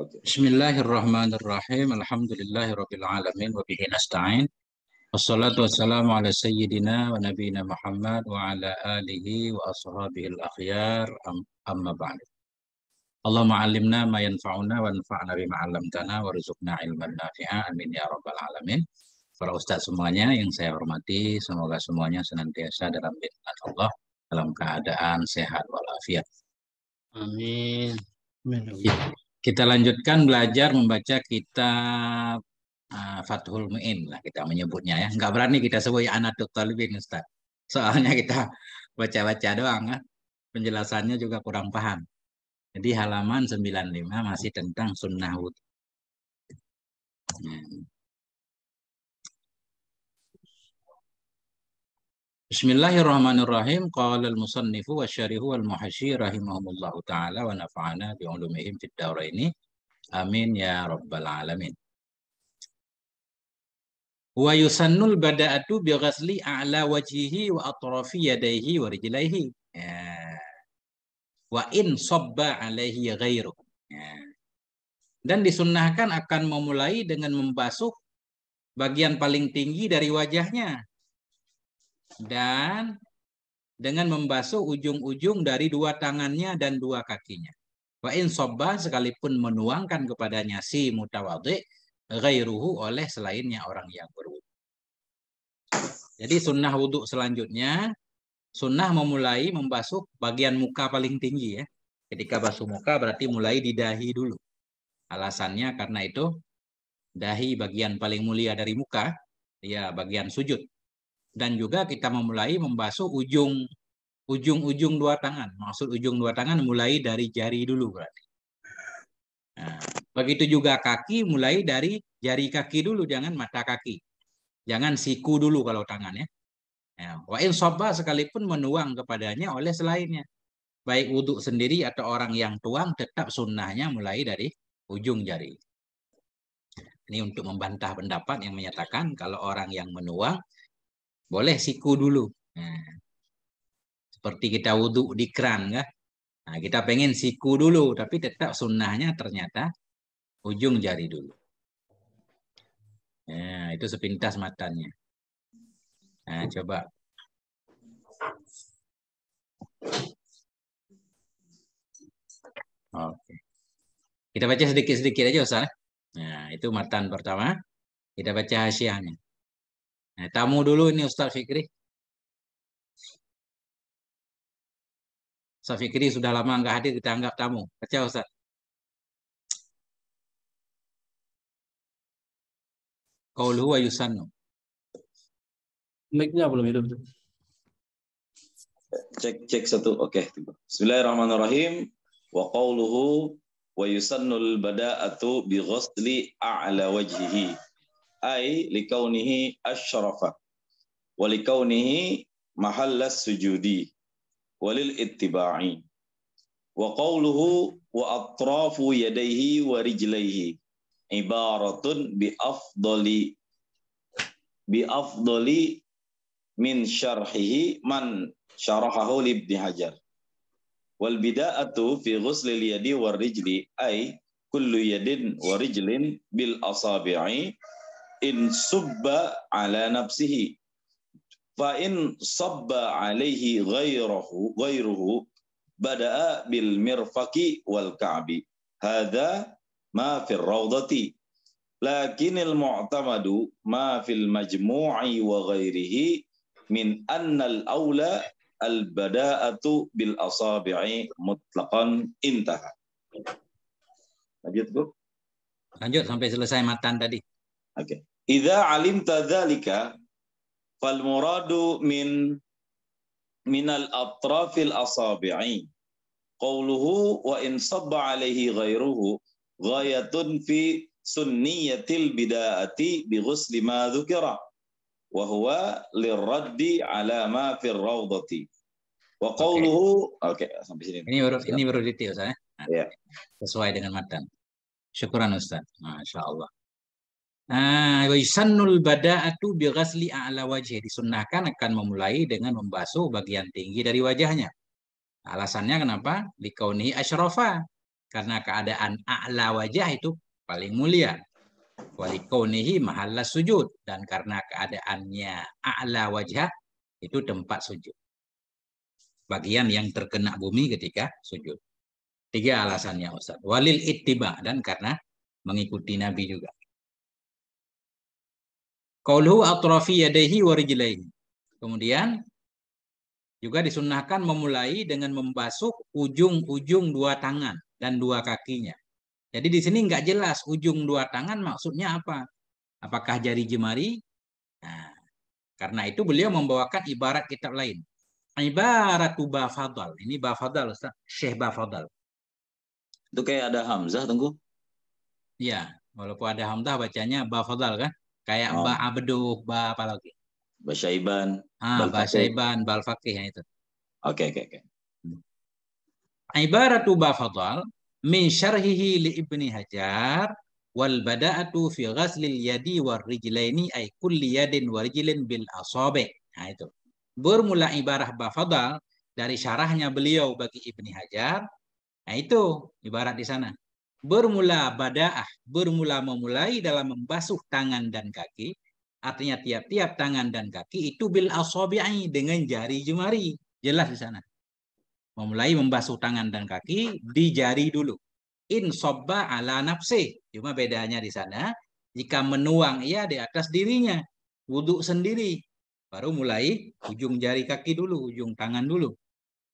Fadil. Bismillahirrahmanirrahim. Alhamdulillahirabbil alamin wa bihi nasta'in. Wassalatu wassalamu ala sayyidina wa nabiyina Muhammad wa ala alihi wa ashabihi al-akhyar amma ba'du. Allahumma 'allimna ma yanfa'una wa anfa'na bima 'allamtana wa rizqna 'ilman nafi'a. Amin ya rabbal alamin. Para ustaz semuanya yang saya hormati, semoga semuanya senantiasa dalam lindungan Allah dalam keadaan sehat walafiat. Amin. Amin. Iya. Kita lanjutkan belajar membaca kitab uh, Fathul Mu'in lah kita menyebutnya ya. Enggak berani kita sebut ya Anatut Talibin Ustaz. Soalnya kita baca-baca doang ya. Penjelasannya juga kurang paham. Jadi halaman 95 masih tentang sunnah wudhu. Nah, Bismillahirrahmanirrahim. Qala al-musannifu wa syarihu wal muhashi rahimahumullahu taala wa nafa'ana bi ulumihim fid ini. Amin ya rabbal alamin. Wa yusannul bada'atu bi ghasli a'la wajhihi wa atrafi yadayhi wa rijlaihi. Ya. Wa in sabba alaihi ghairu. Ya. Dan disunnahkan akan memulai dengan membasuh bagian paling tinggi dari wajahnya dan dengan membasuh ujung-ujung dari dua tangannya dan dua kakinya. Wa in sobba sekalipun menuangkan kepadanya si mutawadhi ghairuhu oleh selainnya orang yang berwudu. Jadi sunnah wudhu selanjutnya, sunnah memulai membasuh bagian muka paling tinggi ya. Ketika basuh muka berarti mulai di dahi dulu. Alasannya karena itu dahi bagian paling mulia dari muka, ya bagian sujud dan juga kita memulai membasuh ujung ujung-ujung dua tangan. Maksud ujung dua tangan mulai dari jari dulu berarti. Nah, begitu juga kaki mulai dari jari kaki dulu, jangan mata kaki. Jangan siku dulu kalau tangan ya. ya wa in sekalipun menuang kepadanya oleh selainnya. Baik wudhu sendiri atau orang yang tuang tetap sunnahnya mulai dari ujung jari. Ini untuk membantah pendapat yang menyatakan kalau orang yang menuang boleh siku dulu. Nah, seperti kita wudhu di keran, kan? Nah, kita pengen siku dulu, tapi tetap sunnahnya ternyata ujung jari dulu. Nah, itu sepintas matanya. Nah, coba. Oke. Kita baca sedikit-sedikit aja, Ustaz. Ya. Nah, itu matan pertama. Kita baca hasiahnya. Nah, tamu dulu ini Ustaz Fikri. Ustaz Fikri sudah lama nggak hadir kita anggap tamu. Kecil Ustaz. Qauluhu wa yusannu. Mic-nya belum hidup Cek cek satu. Oke, okay. Bismillahirrahmanirrahim. Wa qawluhu wa yusannul bada'atu bi ghusli a'la wajhihi ai likaunihi asyrafa wa likaunihi mahallas sujudi walil ittiba'i wa qawluhu wa atrafu yadaihi wa rijlaihi ibaratun bi afdali bi afdali min syarhihi man syarahahu li ibni hajar wal bida'atu fi ghuslil yadi war rijli ay kullu yadin wa rijlin bil asabi'i in subba ala nafsihi fa in sabba alaihi ghairuhu ghairuhu bada'a bil mirfaqi wal ka'bi hadza ma fil rawdati lakinil mu'tamadu ma fil majmu'i wa ghairihi min annal aula al bada'atu bil asabi'i mutlaqan intaha lanjut Bu lanjut sampai selesai matan tadi Okay. Idza alimta dzalika fal muradu min min minal atrafil asabi'i qawluhu wa in sabba alaihi ghayruhu ghayatun fi sunniyatil bida'ati bi ghusli ma dzukira wa huwa liraddi ala ma fil rawdati wa qawluhu oke okay. okay, sampai sini ini baru ini baru detail saya ya sesuai dengan matan syukuran Ustaz masyaallah Lisannul nah, bada'atu bi ghasli a'la wajhi disunnahkan akan memulai dengan membasuh bagian tinggi dari wajahnya. Alasannya kenapa? Likauni asyrafa. Karena keadaan a'la wajah itu paling mulia. Walikaunihi mahalla sujud dan karena keadaannya a'la wajah itu tempat sujud. Bagian yang terkena bumi ketika sujud. Tiga alasannya Ustaz. Walil ittiba dan karena mengikuti Nabi juga. Qauluhu atrafi yadaihi wa Kemudian juga disunnahkan memulai dengan membasuh ujung-ujung dua tangan dan dua kakinya. Jadi di sini nggak jelas ujung dua tangan maksudnya apa. Apakah jari jemari? Nah, karena itu beliau membawakan ibarat kitab lain. Ibarat Ibaratu bafadal. Ini bafadal, Ustaz. Syekh bafadal. Itu kayak ada Hamzah, Tunggu. Iya, walaupun ada Hamzah bacanya bafadal kan? Kayak oh. Mbak Abeduk, Mbak apa lagi? Mbak Syaiban. Ah, Mbak Syaiban, Mbak Fakih ya itu. Oke, okay, oke, okay, oke. Okay. Hmm. Ibaratu Mbak Fadal min syarhihi li Ibni Hajar wal bada'atu fi ghaslil yadi war rijlaini ay kulli yadin war rijlin bil asabi. Nah itu. Bermula ibarah Bafadal dari syarahnya beliau bagi Ibni Hajar. Nah itu ibarat di sana bermula bada'ah, bermula memulai dalam membasuh tangan dan kaki, artinya tiap-tiap tangan dan kaki itu bil asabi'i dengan jari jemari. Jelas di sana. Memulai membasuh tangan dan kaki di jari dulu. In sobba ala nafsi. Cuma bedanya di sana, jika menuang ia di atas dirinya, wudhu sendiri, baru mulai ujung jari kaki dulu, ujung tangan dulu.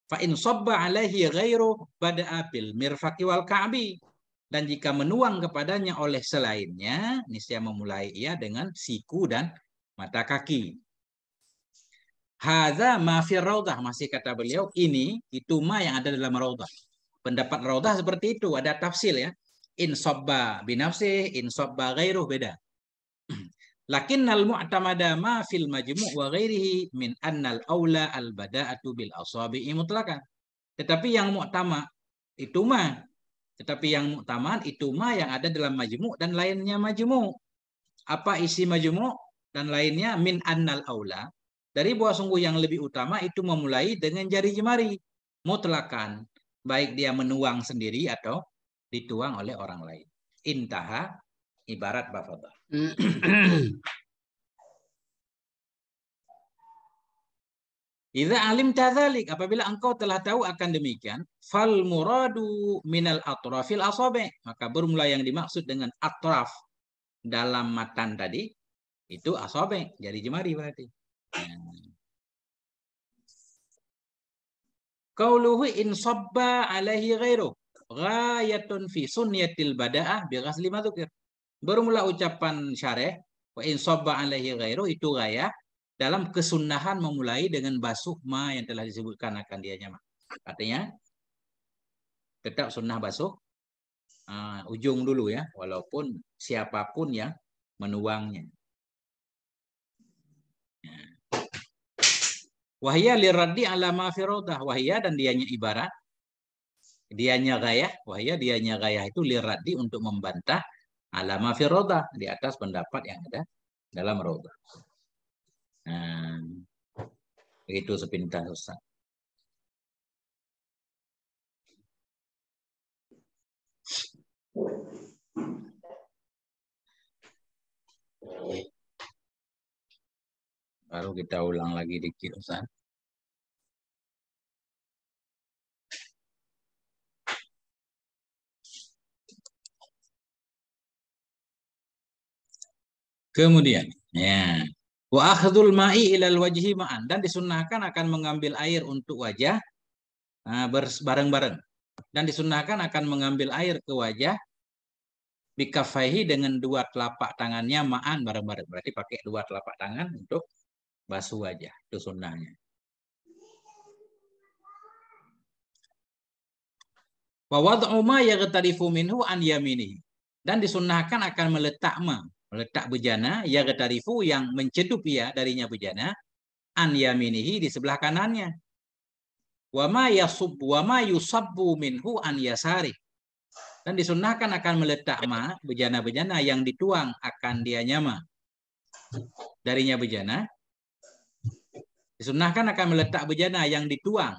Fa in sobba alaihi ghairu pada bil mirfaqi wal ka'bi dan jika menuang kepadanya oleh selainnya, niscaya memulai ia dengan siku dan mata kaki. Hadza ma fi masih kata beliau ini itu ma yang ada dalam raudah. Pendapat raudah seperti itu, ada tafsil ya. In sabba binafsi, in sabba ghairuh beda. Lakinnal mu'tamada ma fil majmu' wa ghairihi min annal aula al bada'atu bil asabi'i mutlaqan. Tetapi yang mu'tama itu mah tetapi yang utama itu ma yang ada dalam majmu dan lainnya majmu. Apa isi majmu dan lainnya min annal aula. Dari buah sungguh yang lebih utama itu memulai dengan jari jemari. Mutlakan. Baik dia menuang sendiri atau dituang oleh orang lain. Intaha ibarat bafadah. Idza alim tadzalik apabila engkau telah tahu akan demikian, fal muradu minal atrafil asabi maka bermula yang dimaksud dengan atraf dalam matan tadi itu asabi jadi jemari berarti. Qauluhu in sabba alaihi ghairu ghayatun fi sunniyatil bada'ah bi ghasli Bermula ucapan syarah wa in sabba alaihi ghairu itu gaya dalam kesunahan memulai dengan basuhma yang telah disebutkan akan dia nyamak. Artinya tetap sunnah basuh uh, ujung dulu ya, walaupun siapapun yang menuangnya. Ya. Wahia liradi alama firodah. Wahia dan dianya ibarat. Dianya gayah. Wahia dianya gayah itu liradi untuk membantah alama firodah. Di atas pendapat yang ada dalam rodah. Nah, begitu sepintas Ustaz. Baru kita ulang lagi dikit Ustaz. Kemudian, ya. Wa akhdul ma'i ilal wajhi ma'an dan disunahkan akan mengambil air untuk wajah bareng-bareng dan disunahkan akan mengambil air ke wajah bikafaihi dengan dua telapak tangannya ma'an bareng-bareng. Berarti pakai dua telapak tangan untuk basuh wajah. Itu sunnahnya. Wa wad'u ma yaghtarifu minhu an yaminihi. Dan disunnahkan akan meletak ma meletak bejana ketarifu yang mencedup ia darinya bejana an yaminihi di sebelah kanannya wama ma yasub wama yusabu minhu an yasari dan disunahkan akan meletak ma bejana-bejana yang dituang akan dia nyama darinya bejana disunahkan akan meletak bejana yang dituang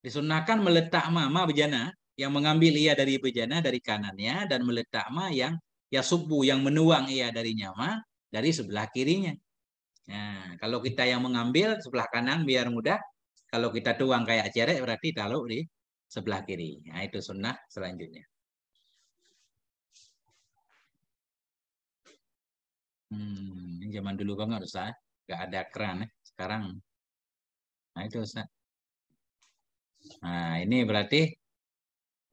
disunahkan meletak ma ma bejana yang mengambil ia dari bejana dari kanannya dan meletak ma yang ya subuh yang menuang ia dari nyama dari sebelah kirinya. Nah, kalau kita yang mengambil sebelah kanan biar mudah. Kalau kita tuang kayak cerek berarti taluk di sebelah kiri. Nah, itu sunnah selanjutnya. Hmm, ini zaman dulu banget Ustaz. Gak ada keran. Eh. Sekarang. Nah, itu Ustaz. Nah, ini berarti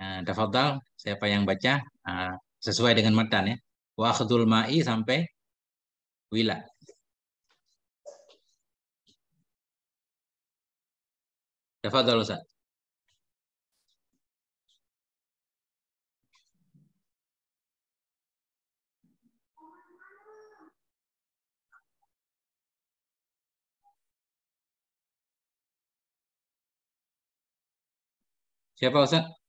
Eh, tafadhal, siapa yang baca uh, sesuai dengan matan ya. Wa khudul ma'i sampai wila. Tafadhal Ustaz. Siapa Ustaz?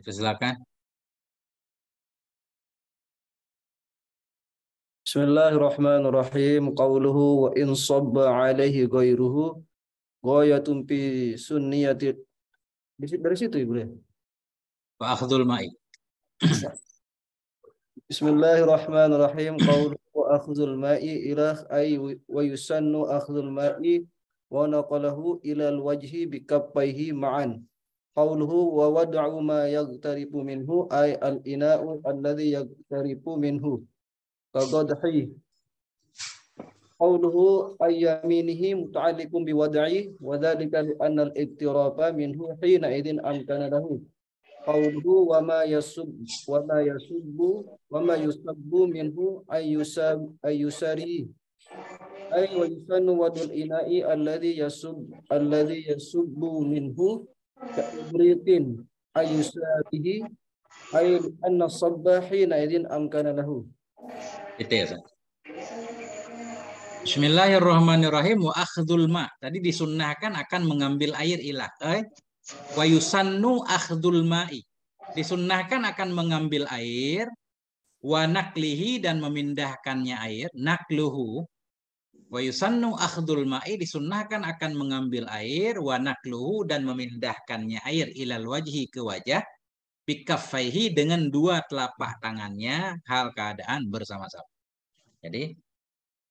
itu silakan. Bismillahirrahmanirrahim. Qawluhu wa in sabba alaihi ghairuhu ghayatun bi sunniyati. Dari situ Ibu ya. Wa akhdhul ma'i. Bismillahirrahmanirrahim. Qawluhu wa akhdhul ma'i ila ay wa yusannu akhdhul ma'i wa naqalahu ila al-wajhi bi kaffaihi ma'an. قوله وودعوا ما يقترب منه أي الإناء الذي يقترب منه كقدحه قوله أي يمينه متعلق بودعه وذلك لأن الاقتراب منه حينئذ أمكن له قوله وما يسب وما يسب وما يسب منه أي يسب أي يسريه أي ويسن ود الإناء الذي يسب الذي يسب منه ka'britin ayusatihi ay anna sabbahina idin amkana lahu. Itu ya, Bismillahirrahmanirrahim wa akhdul ma. Tadi disunnahkan akan mengambil air ilah. Eh? Wa yusannu akhdul ma'i. Disunnahkan akan mengambil air wa naklihi dan memindahkannya air. Nakluhu Wa yusannu akhdul ma'i disunnahkan akan mengambil air wa nakluhu dan memindahkannya air ilal wajhi ke wajah bikaffaihi dengan dua telapak tangannya hal keadaan bersama-sama. Jadi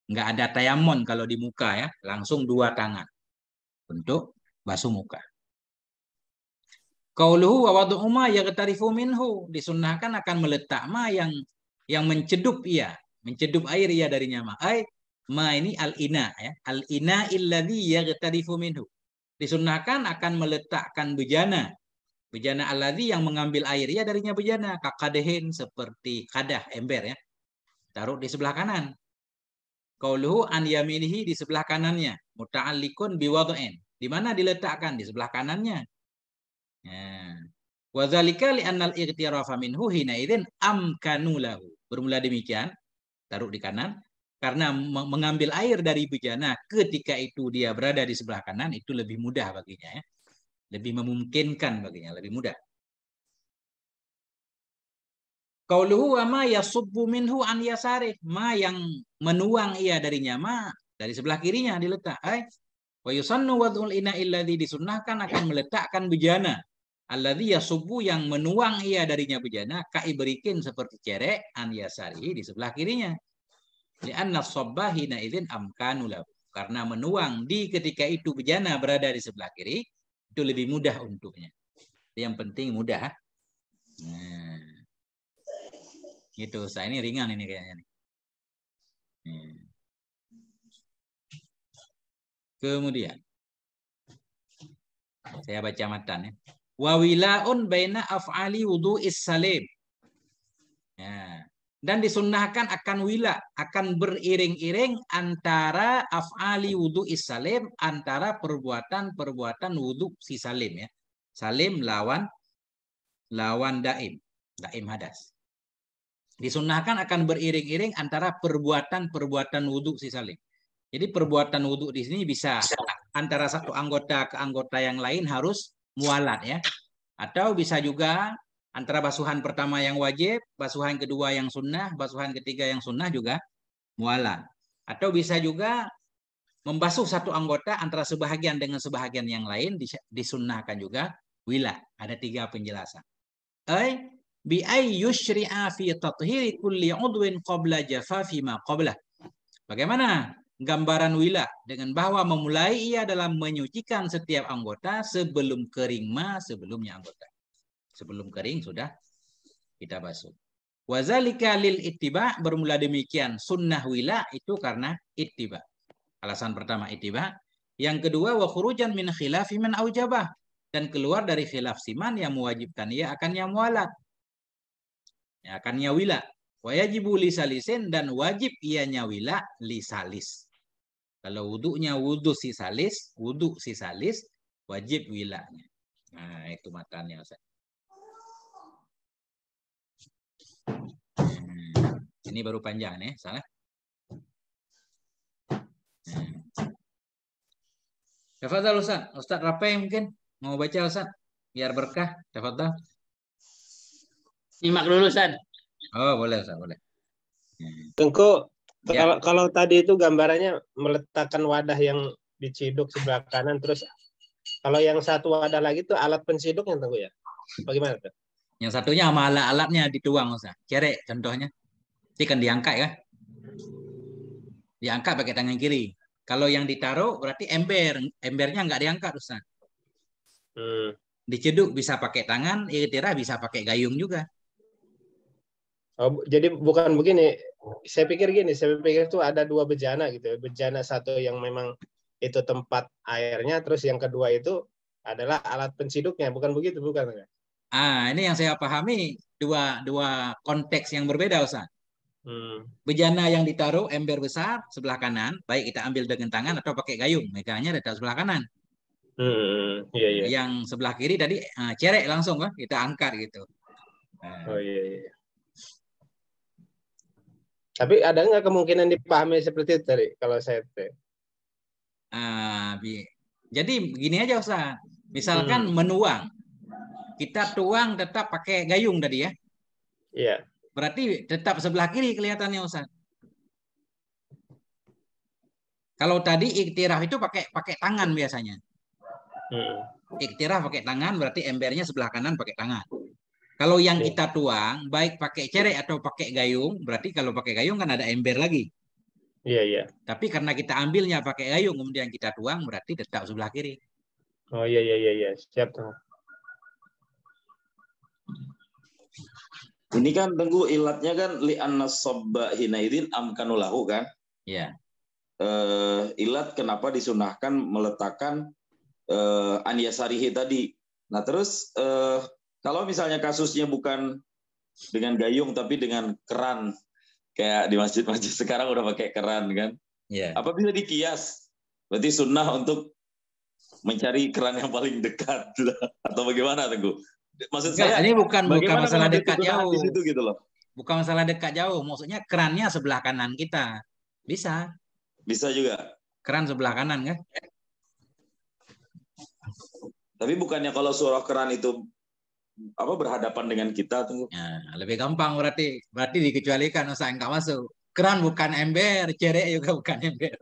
nggak ada tayamon kalau di muka ya, langsung dua tangan untuk basuh muka. Qauluhu wa wadu'u ma yaghtarifu minhu disunnahkan akan meletak ma yang yang mencedup ia, mencedup air ia darinya ma'ai ma ini al-ina ya. Al-ina illadhi yaghtarifu minhu. Disunnahkan akan meletakkan bejana. Bejana alladhi yang mengambil air ya darinya bejana kakadehin seperti kadah ember ya. Taruh di sebelah kanan. Qauluhu an yaminihi di sebelah kanannya. Muta'allikun biwadhain. Di mana diletakkan? Di sebelah kanannya. Ya. Wa dzalika li'annal ightirafa minhu hina idzin amkanu lahu. Bermula demikian, taruh di kanan, karena mengambil air dari bejana ketika itu dia berada di sebelah kanan itu lebih mudah baginya ya. Lebih memungkinkan baginya, lebih mudah. Qauluhu wa ma yasubbu minhu an yasari Ma yang menuang ia dari nyama dari sebelah kirinya diletak. Hai. Wa yusannu wadhul ina illazi disunnahkan akan meletakkan bejana. Alladhi yasubbu yang menuang ia darinya bejana kaiberikin seperti cerek an yasari di sebelah kirinya Lianna sobbahina idin amkanulahu. Karena menuang di ketika itu bejana berada di sebelah kiri, itu lebih mudah untuknya. Yang penting mudah. Nah. Gitu, saya ini ringan ini kayaknya. Nih. Nah. Kemudian, saya baca matan ya. Wawilaun baina af'ali wudu'is salim. Ya dan disunnahkan akan wila akan beriring-iring antara afali wudhu isalim antara perbuatan-perbuatan wudhu si salim ya salim lawan lawan daim daim hadas disunnahkan akan beriring-iring antara perbuatan-perbuatan wudhu si salim jadi perbuatan wudhu di sini bisa antara satu anggota ke anggota yang lain harus mualat ya atau bisa juga antara basuhan pertama yang wajib, basuhan kedua yang sunnah, basuhan ketiga yang sunnah juga mualan. Atau bisa juga membasuh satu anggota antara sebahagian dengan sebahagian yang lain disunnahkan juga wila. Ada tiga penjelasan. Ay bi ay yushri'a fi tathhiri kulli udwin qabla jafafi ma qabla. Bagaimana gambaran wila dengan bahwa memulai ia dalam menyucikan setiap anggota sebelum kering ma sebelumnya anggota sebelum kering sudah kita basuh. Wazalika lil ittiba bermula demikian sunnah wila itu karena ittiba. Alasan pertama ittiba, yang kedua wa khurujan min khilafi man aujabah dan keluar dari khilaf siman yang mewajibkan ia akan yang mualat. Ya, akan nyawila. Wa yajibu lisalisin dan wajib ia nyawila lisalis. Kalau wuduknya wudhu si salis, wudhu si salis, wajib wilanya. Nah, itu matanya Ustaz. Hmm. ini baru panjang ya, salah. Tafadhal Ustaz. Ustaz Rapai mungkin mau baca Ustaz biar berkah. Tafadhal. Simak dulu Ustaz. Oh, boleh Ustaz, boleh. Tengku, hmm. ya. kalau, kalau tadi itu gambarannya meletakkan wadah yang diciduk sebelah kanan terus kalau yang satu wadah lagi itu alat pensiduk yang Tengku ya. Bagaimana Ustaz? Yang satunya sama alat-alatnya dituang, Ustaz. Cerek contohnya. Ikan diangkat ya. Diangkat pakai tangan kiri. Kalau yang ditaruh berarti ember. Embernya nggak diangkat, Ustaz. Hmm. Diceduk bisa pakai tangan, iritira bisa pakai gayung juga. Oh, jadi bukan begini, saya pikir gini, saya pikir itu ada dua bejana gitu ya. Bejana satu yang memang itu tempat airnya, terus yang kedua itu adalah alat penciduknya, bukan begitu, bukan? Ah, ini yang saya pahami dua dua konteks yang berbeda, Ustaz. Hmm. Bejana yang ditaruh ember besar sebelah kanan, baik kita ambil dengan tangan atau pakai gayung, megangnya ada sebelah kanan. Hmm, yeah, yeah. Yang sebelah kiri tadi uh, cerek langsung kan, kita angkat gitu. Uh. Oh iya, yeah. Tapi ada nggak kemungkinan dipahami seperti itu tadi kalau saya teh? Ah, uh, jadi begini aja Ustaz. Misalkan hmm. menuang, kita tuang tetap pakai gayung tadi ya. Iya. Berarti tetap sebelah kiri kelihatannya Ustaz. Kalau tadi iktiraf itu pakai pakai tangan biasanya. Hmm. Iktiraf pakai tangan berarti embernya sebelah kanan pakai tangan. Kalau yang iya. kita tuang, baik pakai cerek atau pakai gayung, berarti kalau pakai gayung kan ada ember lagi. Iya, yeah, iya. Yeah. Tapi karena kita ambilnya pakai gayung, kemudian kita tuang, berarti tetap sebelah kiri. Oh, iya, yeah, iya, iya. Siap, tuh. Ini kan tunggu ilatnya kan li annasobba hinaidin amkanulahu kan? Iya. Uh, ilat kenapa disunahkan meletakkan uh, eh, aniasarihi tadi. Nah terus uh, kalau misalnya kasusnya bukan dengan gayung tapi dengan keran kayak di masjid-masjid sekarang udah pakai keran kan? Iya. Apa bisa dikias? Berarti sunnah untuk mencari keran yang paling dekat atau bagaimana tunggu? maksud ini bukan bukan masalah dekat jauh. Di situ gitu loh. Bukan masalah dekat jauh, maksudnya kerannya sebelah kanan kita. Bisa. Bisa juga. Keran sebelah kanan kan? Tapi bukannya kalau suara keran itu apa berhadapan dengan kita tuh? Ya, lebih gampang berarti. Berarti dikecualikan usaha enggak masuk. Keran bukan ember, cerek juga bukan ember.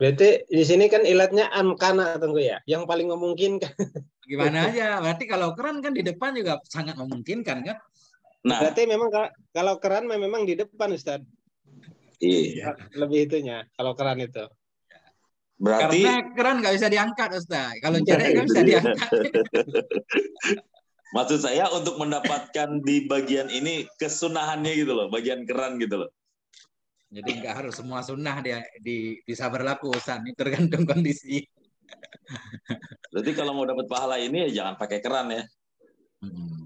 Berarti di sini kan ilatnya amkana tunggu ya, yang paling memungkinkan. gimana aja. Berarti kalau keren kan di depan juga sangat memungkinkan kan? Nah, berarti memang kalau keren memang di depan Ustaz. Iya. iya. Lebih itunya kalau keren itu. Berarti Karena keren nggak bisa diangkat Ustaz. Kalau cerai nggak kan gitu. bisa diangkat. Maksud saya untuk mendapatkan di bagian ini kesunahannya gitu loh, bagian keren gitu loh. Jadi nggak harus semua sunnah dia di, bisa berlaku Ustaz, ini tergantung kondisi. Berarti kalau mau dapat pahala ini ya jangan pakai keran ya. Mm-hmm.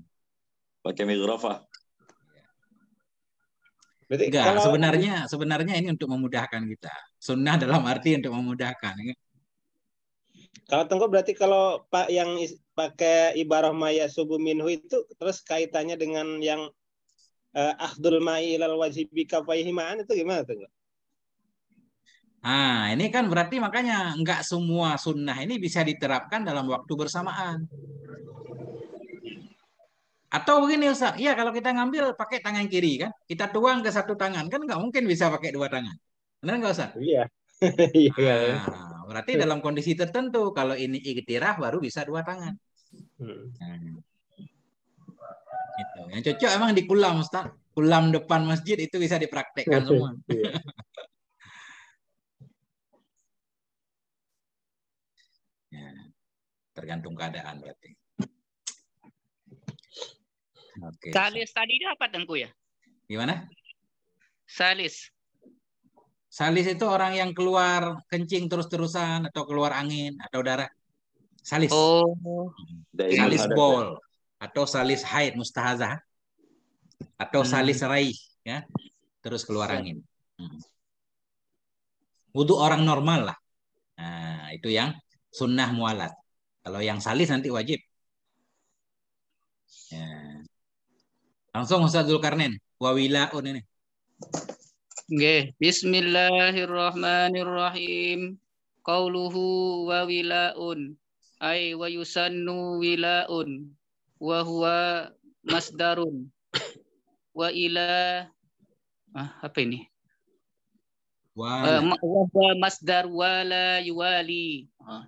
Pakai mikrofon. Berarti Enggak, kalau... sebenarnya sebenarnya ini untuk memudahkan kita. Sunnah dalam arti untuk memudahkan. Ya. Kalau tunggu berarti kalau Pak yang pakai ibarah maya subuh minhu itu terus kaitannya dengan yang uh, eh, ahdul mai ilal wajibi kafaihi itu gimana tunggu? Nah, ini kan berarti makanya nggak semua sunnah ini bisa diterapkan dalam waktu bersamaan. Atau begini Ustaz, ya kalau kita ngambil pakai tangan kiri kan, kita tuang ke satu tangan kan nggak mungkin bisa pakai dua tangan. Benar nggak Ustaz? Iya. iya nah, iya. berarti dalam kondisi tertentu kalau ini iktiraf baru bisa dua tangan. Hmm. Nah. Itu. Yang cocok emang di kulam Ustaz. Kulam depan masjid itu bisa dipraktekkan semua. Iya. tergantung keadaan berarti. Okay. Salis tadi itu apa Tengku ya? Gimana? Salis. Salis itu orang yang keluar kencing terus-terusan atau keluar angin atau darah. Salis. Oh. Salis bol atau salis haid mustahazah atau hmm. salis raih ya. Terus keluar angin. Hmm. orang normal lah. Nah, itu yang sunnah mualat. Kalau yang salis nanti wajib. Ya. Langsung Ustaz Zulkarnain. Wawilaun oh, ini. Oke. Bismillahirrahmanirrahim. Qauluhu wawilaun. Ay wa yusannu wilaun. Wahuwa masdarun. Wa ila. Ah, apa ini? Wow. Uh, eh, wa masdar wala yuwali. Ah.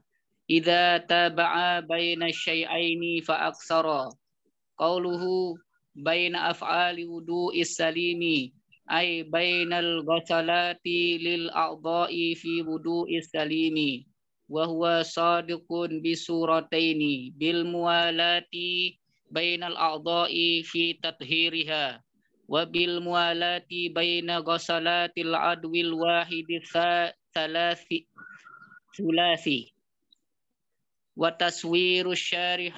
إذا تابع بين الشيئين فأكثر قوله بين أفعال وضوء السليم أي بين الغسلات للأعضاء في وضوء السليم وهو صادق بصورتين بالموالاة بين الأعضاء في تطهيرها وبالموالاة بين غسلات العدو الواحد الثلاثي وتصوير الشارح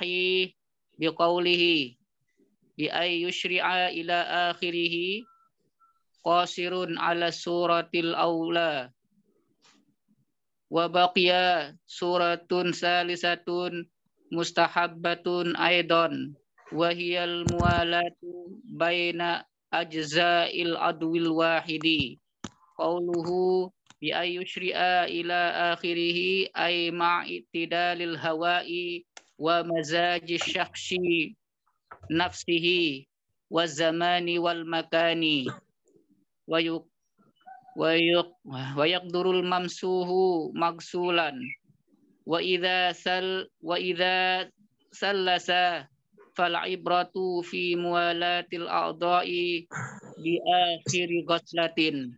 بقوله بأي يشرع إلى آخره قاصر على سورة الأولى وبقي سورة ثالثة مستحبة أيضا وهي الموالاة بين أجزاء العدو الواحد قوله bi ayyushri'a ila akhirih ay ma'itidalil hawa'i wa mazaji syakhsi nafsihi wa zamani wal makani wa yuk wa yuk wa yaqdurul mamsuhu magsulan wa idza sal wa idza sallasa fal ibratu fi muwalatil a'dha'i bi akhiri ghaslatin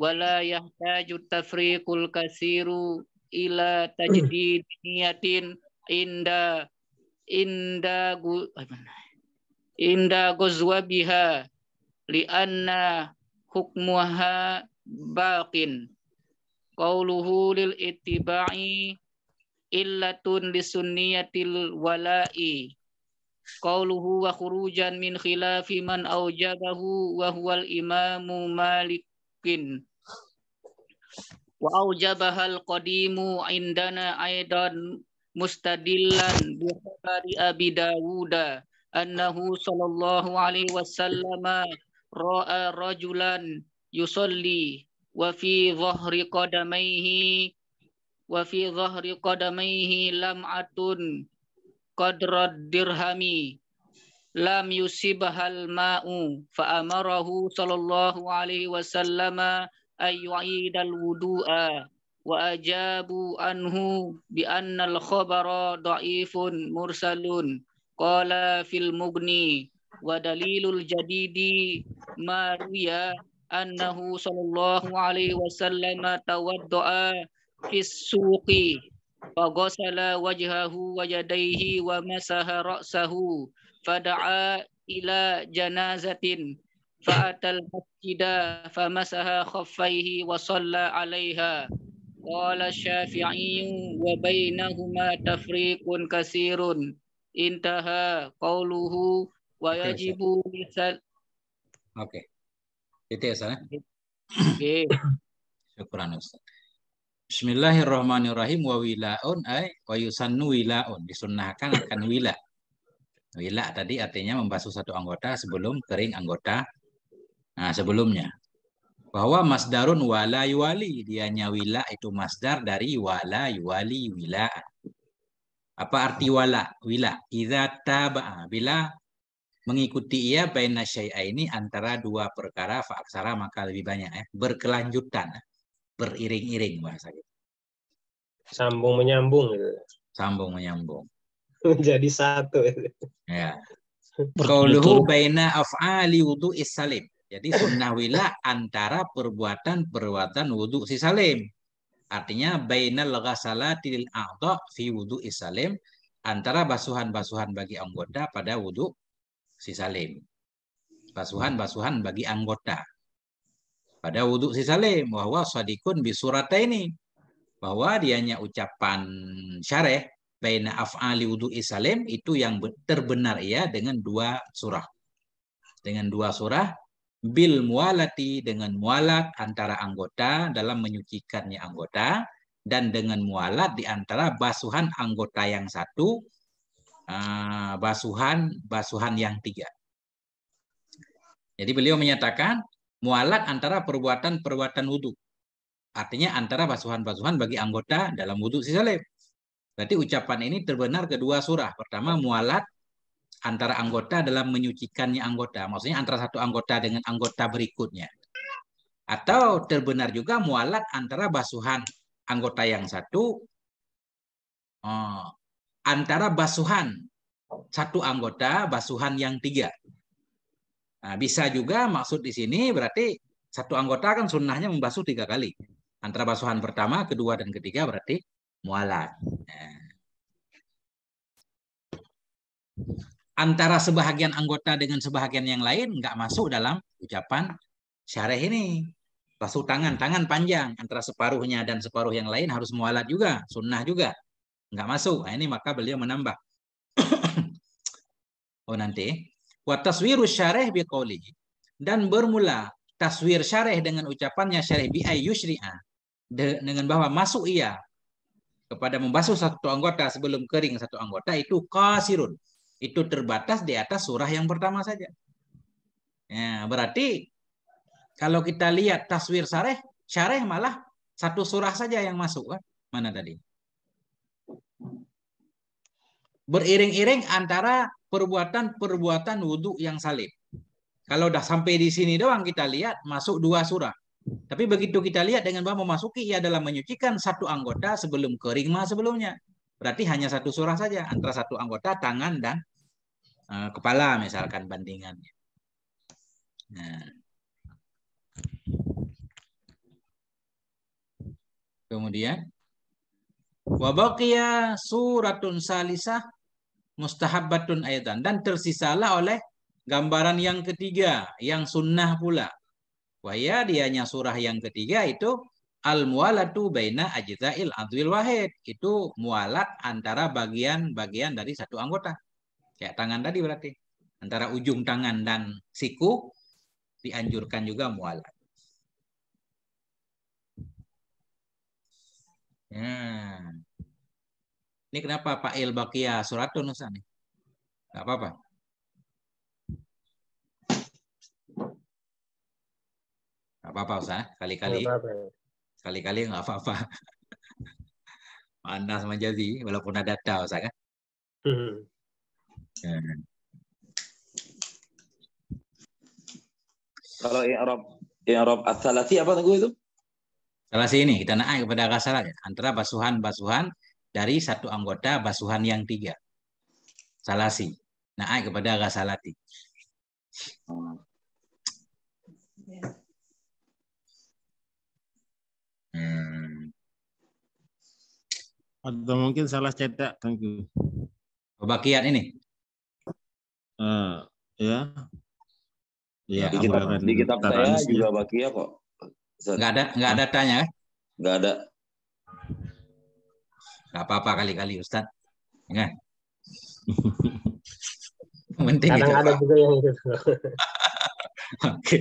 wala yahtaju tafriqul kasiru ila tajdid niyatin inda inda gu, inda gozwa biha li anna hukmuha baqin qauluhu lil ittiba'i illatun li wala'i qauluhu wa khurujan min khilafi man aujabahu wa huwal imamu malikin wa aujabahal qadimu indana aidan mustadillan bi khabari abi dawuda alaihi wasallam ra'a rajulan yusalli wa fi dhahri qadamaihi wa fi dhahri lam yusibahal ma'u fa amarahu alaihi wasallama Ayuai wudu'a wa ajabu anhu bi annal khabara da'ifun mursalun qala fil mughni wa dalilul jadidi maruya annahu sallallahu alaihi wasallam tawaddu'a fis suqi wa ghassala wajhahu wa yadayhi wa masaha ra'sahu fada'a ila janazatin فأتى المسجد فمسها خفيه وصلى عليها قال الشافعي وبينهما تفريق كثير انتهى قوله ويجب مثل Oke. Itu ya, Sana? Ya? Oke. Syukran, Ustaz. Bismillahirrahmanirrahim wa wila'un ay wa yusannu wila'un. Disunnahkan akan wila. Wila tadi artinya membasuh satu anggota sebelum kering anggota Nah, sebelumnya bahwa masdarun wala yuwali dianya wila itu masdar dari wala yuwali wila apa arti wala wila idza taba bila mengikuti ia baina ini antara dua perkara faaksara maka lebih banyak ya berkelanjutan beriring-iring bahasa kita sambung menyambung gitu sambung menyambung menjadi satu gitu. ya qauluhu baina af'ali wudu'is salim jadi sunnah wila antara perbuatan-perbuatan wudhu si salim. Artinya bainal ghasalatil a'dha fi wudhu isalim antara basuhan-basuhan bagi anggota pada wudhu si salim. Basuhan-basuhan bagi anggota pada wudhu si salim bahwa sadikun bi surata ini bahwa dianya ucapan syareh baina af'ali wudhu isalim itu yang terbenar ya dengan dua surah. Dengan dua surah bil mualati dengan mualat antara anggota dalam menyucikannya anggota dan dengan mualat di antara basuhan anggota yang satu ah, basuhan basuhan yang tiga. Jadi beliau menyatakan mualat antara perbuatan-perbuatan wudhu. Artinya antara basuhan-basuhan bagi anggota dalam wudhu si salib. Berarti ucapan ini terbenar kedua surah. Pertama mualat antara anggota dalam menyucikannya anggota. Maksudnya antara satu anggota dengan anggota berikutnya. Atau terbenar juga mualat antara basuhan anggota yang satu eh, antara basuhan satu anggota basuhan yang tiga. Nah, bisa juga maksud di sini berarti satu anggota kan sunnahnya membasuh tiga kali. Antara basuhan pertama, kedua, dan ketiga berarti mualat. Nah antara sebahagian anggota dengan sebahagian yang lain nggak masuk dalam ucapan syarah ini. Basuh tangan, tangan panjang antara separuhnya dan separuh yang lain harus mualat juga, sunnah juga. Nggak masuk. Nah, ini maka beliau menambah. oh nanti. Wa taswiru syareh biqauli. Dan bermula taswir syarah dengan ucapannya syarah bi yushri'a. Dengan bahwa masuk ia kepada membasuh satu anggota sebelum kering satu anggota itu kasirun itu terbatas di atas surah yang pertama saja. Ya, berarti kalau kita lihat taswir syarah, syarah malah satu surah saja yang masuk kan? Mana tadi? Beriring-iring antara perbuatan-perbuatan wudhu yang salib. Kalau sudah sampai di sini doang kita lihat masuk dua surah. Tapi begitu kita lihat dengan bahwa memasuki ia adalah menyucikan satu anggota sebelum keringma sebelumnya. Berarti hanya satu surah saja antara satu anggota tangan dan Eh, kepala misalkan bandingannya. Nah. Kemudian wabakia suratun salisah mustahabbatun ayatan dan tersisalah oleh gambaran yang ketiga yang sunnah pula. ya dianya surah yang ketiga itu al mualatu baina ajzail adwil wahid. Itu mualat antara bagian-bagian dari satu anggota. Kayak tangan tadi berarti. Antara ujung tangan dan siku dianjurkan juga mualat. Ya. Hmm. Ini kenapa Pak Il Bakia suratun Nusa nih? Gak apa-apa. Gak apa-apa Ustaz, kali-kali. Ya. Kali-kali nggak apa-apa. Panas menjadi walaupun ada data Ustaz kan. Hmm. Kalau Kalau i'rab i'rab ats-salasi apa tunggu itu? Asalasi ini kita naik kepada kasarat ya. antara basuhan-basuhan dari satu anggota basuhan yang tiga. Salasi. Naik kepada ghasalati. Hmm. Atau mungkin salah cetak, thank you. Bagian ini? Uh, ya. Ya, di kitab, di kitab saya juga bakia kok. Nggak ada nggak ada tanya Gak kan? Nggak ada. Nggak apa-apa kali-kali Ustaz. nggak ya. Penting itu, ada juga yang gitu. Oke.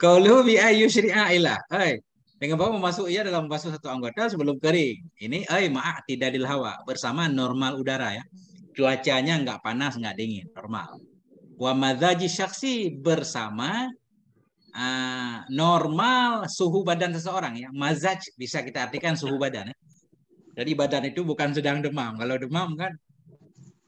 Oke. lu bi ayu syri'aila. Hai. Dengan bahwa memasuk ia dalam basuh satu anggota sebelum kering. Ini maaf tidak dilawa bersama normal udara ya cuacanya nggak panas nggak dingin normal wa madzaji syaksi bersama uh, normal suhu badan seseorang ya mazaj bisa kita artikan suhu badan ya. jadi badan itu bukan sedang demam kalau demam kan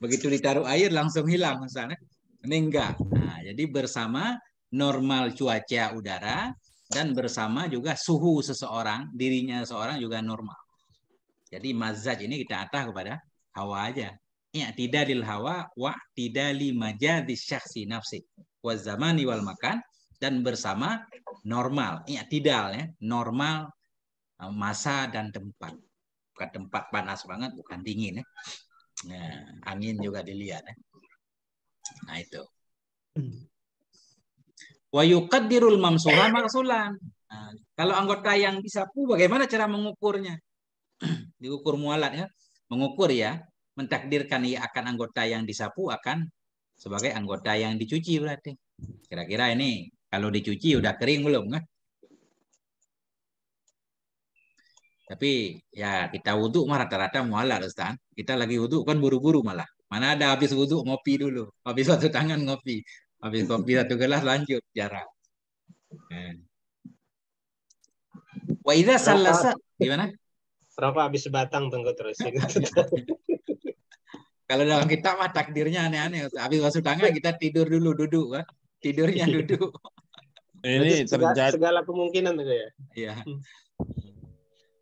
begitu ditaruh air langsung hilang misalnya ini enggak nah, jadi bersama normal cuaca udara dan bersama juga suhu seseorang dirinya seseorang juga normal jadi mazaj ini kita atah kepada hawa aja lil hawa wa tidak lima jadi syaksi nafsi wa zamani wal makan dan bersama normal tidak ya normal eh, masa dan tempat bukan tempat panas banget bukan dingin ya nah, angin juga dilihat ya nah itu wa yuqaddirul mamsuha maksulan nah, kalau anggota yang bisa pu, bagaimana cara mengukurnya? Diukur mualat ya, mengukur ya mentakdirkan ia akan anggota yang disapu akan sebagai anggota yang dicuci berarti. Kira-kira ini kalau dicuci udah kering belum kan? Tapi ya kita wudhu mah rata-rata mualah Ustaz. Kita lagi wudhu kan buru-buru malah. Mana ada habis wudhu ngopi dulu. Habis satu tangan ngopi. Habis kopi satu gelas lanjut jarak. Eh. Wa idza sallasa gimana? Berapa habis batang tunggu terus. Kalau dalam kita mah takdirnya aneh-aneh. Habis masuk tangga kita tidur dulu, duduk kan. Tidurnya iya. duduk. Ini terjadi segala kemungkinan tuh ya. Iya. Hmm.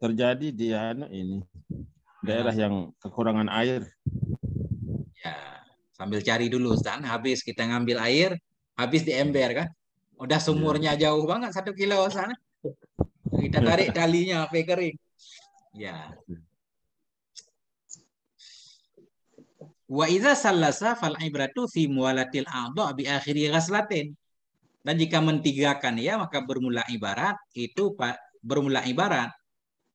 Terjadi di anu ini daerah yang kekurangan air. Ya, sambil cari dulu Ustaz. Habis kita ngambil air, habis di ember kan. Udah sumurnya iya. jauh banget satu kilo sana. Kita tarik talinya sampai kering. Ya. Hmm. Wa idza sallasa fal ibratu fi mualatil a'dha bi akhiri ghaslatin. Dan jika mentigakan ya maka bermula ibarat itu pak bermula ibarat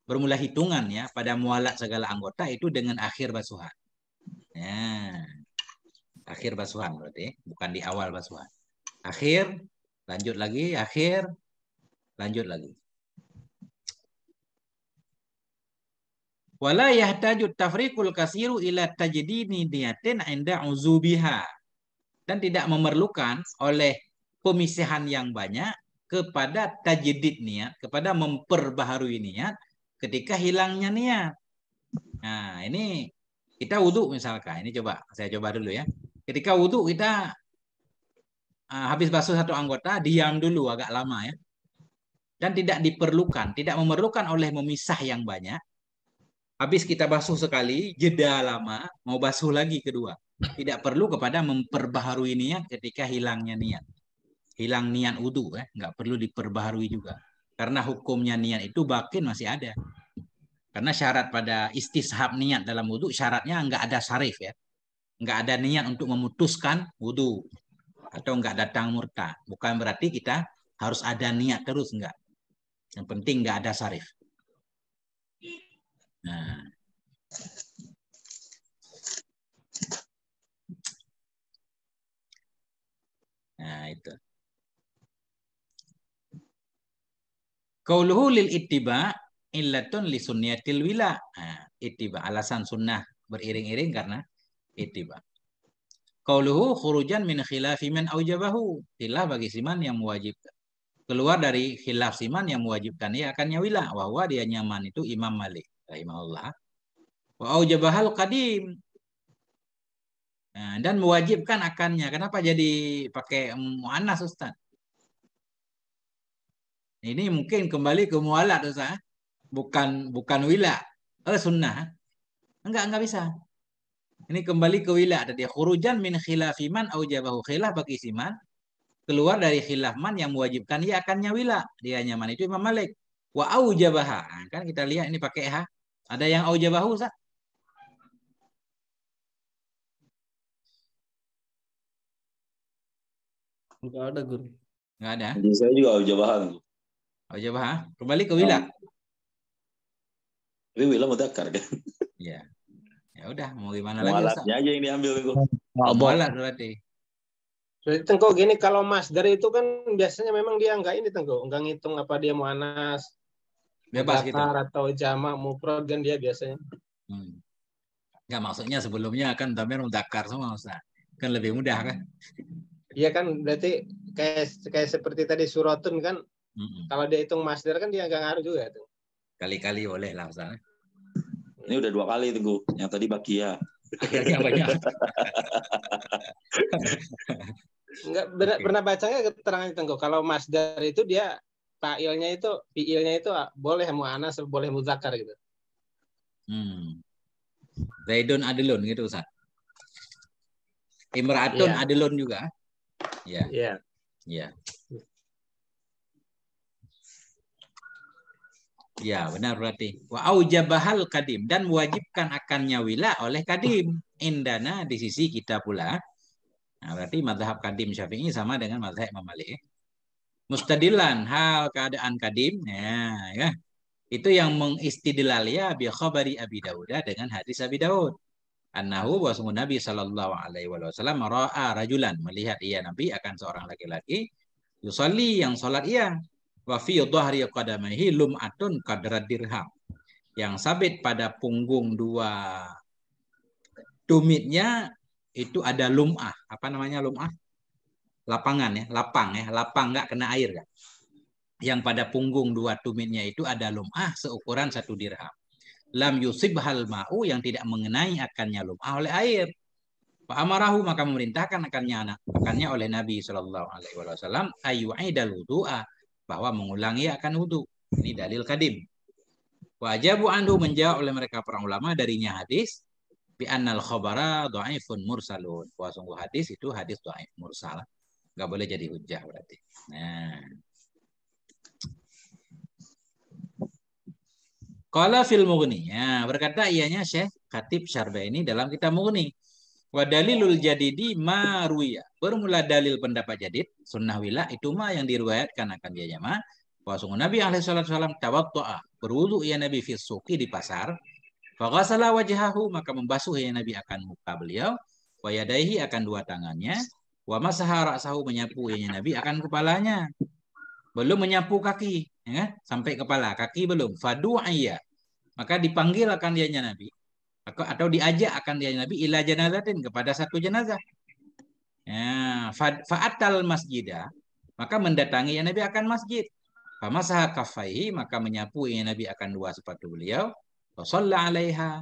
bermula hitungan ya pada mualat segala anggota itu dengan akhir basuhan. Ya. Akhir basuhan berarti bukan di awal basuhan. Akhir lanjut lagi akhir lanjut lagi. Wala yahtaju tafriqul kasiru ila tajdini niyatin inda uzubiha. Dan tidak memerlukan oleh pemisahan yang banyak kepada tajdid niat, kepada memperbaharui niat ketika hilangnya niat. Nah, ini kita wudhu misalkan. Ini coba saya coba dulu ya. Ketika wudhu kita ah, habis basuh satu anggota, diam dulu agak lama ya. Dan tidak diperlukan, tidak memerlukan oleh memisah yang banyak habis kita basuh sekali, jeda lama, mau basuh lagi kedua. Tidak perlu kepada memperbaharui niat ketika hilangnya niat. Hilang niat wudhu, eh. nggak perlu diperbaharui juga. Karena hukumnya niat itu bakin masih ada. Karena syarat pada istishab niat dalam wudhu, syaratnya nggak ada syarif ya. Nggak ada niat untuk memutuskan wudhu. Atau nggak datang murtad. Bukan berarti kita harus ada niat terus, nggak. Yang penting nggak ada syarif. Nah. Nah, itu. Qauluhu lil ittiba illatun li sunniyatil wila. Nah, ittiba alasan sunnah beriring-iring karena ittiba. Qauluhu khurujan min khilafi man aujabahu. Khilaf bagi siman yang mewajibkan. Keluar dari khilaf siman yang mewajibkan ia akan nyawila. Wahwa dia nyaman itu Imam Malik rahimahullah wa aujabahal qadim nah, dan mewajibkan akannya. Kenapa jadi pakai muannas Ustaz? Ini mungkin kembali ke mualat Ustaz. Eh. Bukan bukan wila. Oh, sunnah. Eh. Enggak, enggak bisa. Ini kembali ke wila dia Khurujan min khilafiman aujabahu khilaf bagi siman. Keluar dari khilaf man yang mewajibkan ia akannya wila. Dia nyaman itu Imam Malik. Wa aujabaha. Ah, kan kita lihat ini pakai ha. Ada yang aujabahu, sa Enggak ada, Guru. Enggak ada. Saya juga aujabaha. Aujabaha. Kembali ke Wila. Tapi Wila dakar kan? ya Ya udah, mau gimana Mualatnya lagi, alatnya aja yang diambil, mau alat berarti. Tengko gini kalau masdar itu kan biasanya memang dia nggak ini Tengko, nggak ngitung apa dia mau anas bebas gitu. atau jamak mufrad kan dia biasanya. Hmm. Enggak maksudnya sebelumnya kan damir mudakar semua Ustaz. Kan lebih mudah kan? Iya kan berarti kayak kayak seperti tadi suratun kan mm -mm. kalau dia hitung masdar kan dia nggak ngaruh juga tuh. Kali-kali boleh lah Ustaz. Ini udah dua kali tunggu. Yang tadi bakia. Akhirnya Enggak okay. pernah baca nggak keterangan itu kalau masdar itu dia fa'ilnya itu fi'ilnya itu ah, boleh mu'anas boleh muzakkar gitu. Hmm. Zaidun adilun gitu Ustaz. Imra'atun yeah. adilun juga. Iya. Iya. Iya. Ya, benar berarti. Wa aujabahal kadim dan wajibkan akannya wila oleh kadim. Indana di sisi kita pula. Nah, berarti madhab kadim Syafi'i sama dengan madhab Imam Malik mustadilan hal keadaan kadim ya, ya itu yang mengistidlalia bi khabari Abi Daud dengan hadis Abi Daud annahu bahwa Nabi sallallahu alaihi wasallam ra'a rajulan melihat ia Nabi akan seorang laki-laki yusalli yang sholat ia wa fi dhahri qadamaihi lum'atun qadra dirham yang sabit pada punggung dua tumitnya itu ada lum'ah apa namanya lum'ah lapangan ya, lapang ya, lapang nggak kena air kan. Yang pada punggung dua tumitnya itu ada lumah seukuran satu dirham. Lam yusib hal ma'u yang tidak mengenai akannya lumah oleh air. Pak Amarahu maka memerintahkan akannya anak akannya oleh Nabi Shallallahu Alaihi Wasallam ayu'idal wudu'a bahwa mengulangi akan wudhu. Ini dalil kadim. Wajah bu Andu menjawab oleh mereka para ulama darinya hadis bi annal khabara dhaifun mursalun. Bahwa sungguh hadis itu hadis dhaif mursal nggak boleh jadi hujah berarti. Nah. Qala fil mughni. Ya, berkata ianya Syekh Khatib ini dalam kita Mughni. Wa dalilul jadidi ma ruya. Bermula dalil pendapat jadid, sunnah wila itu ma yang diriwayatkan akan dia jama. Wasungu Nabi alaihi salatu wasallam tawaddu'a. Berwudu ia Nabi fi suqi di pasar. Faghasala wajhahu maka membasuh ia Nabi akan muka beliau wa yadaihi akan dua tangannya Wa masaha ra'sahu menyapu ya Nabi akan kepalanya. Belum menyapu kaki, ya kan? Sampai kepala, kaki belum. Fadu'iya. Maka dipanggil akan dia Nabi atau diajak akan dia Nabi ila janazatin kepada satu jenazah. Ya, fa'atal masjidah, maka mendatangi ya Nabi akan masjid. masaha kafaihi, maka menyapu ya Nabi akan dua sepatu beliau. Wasalla alaiha,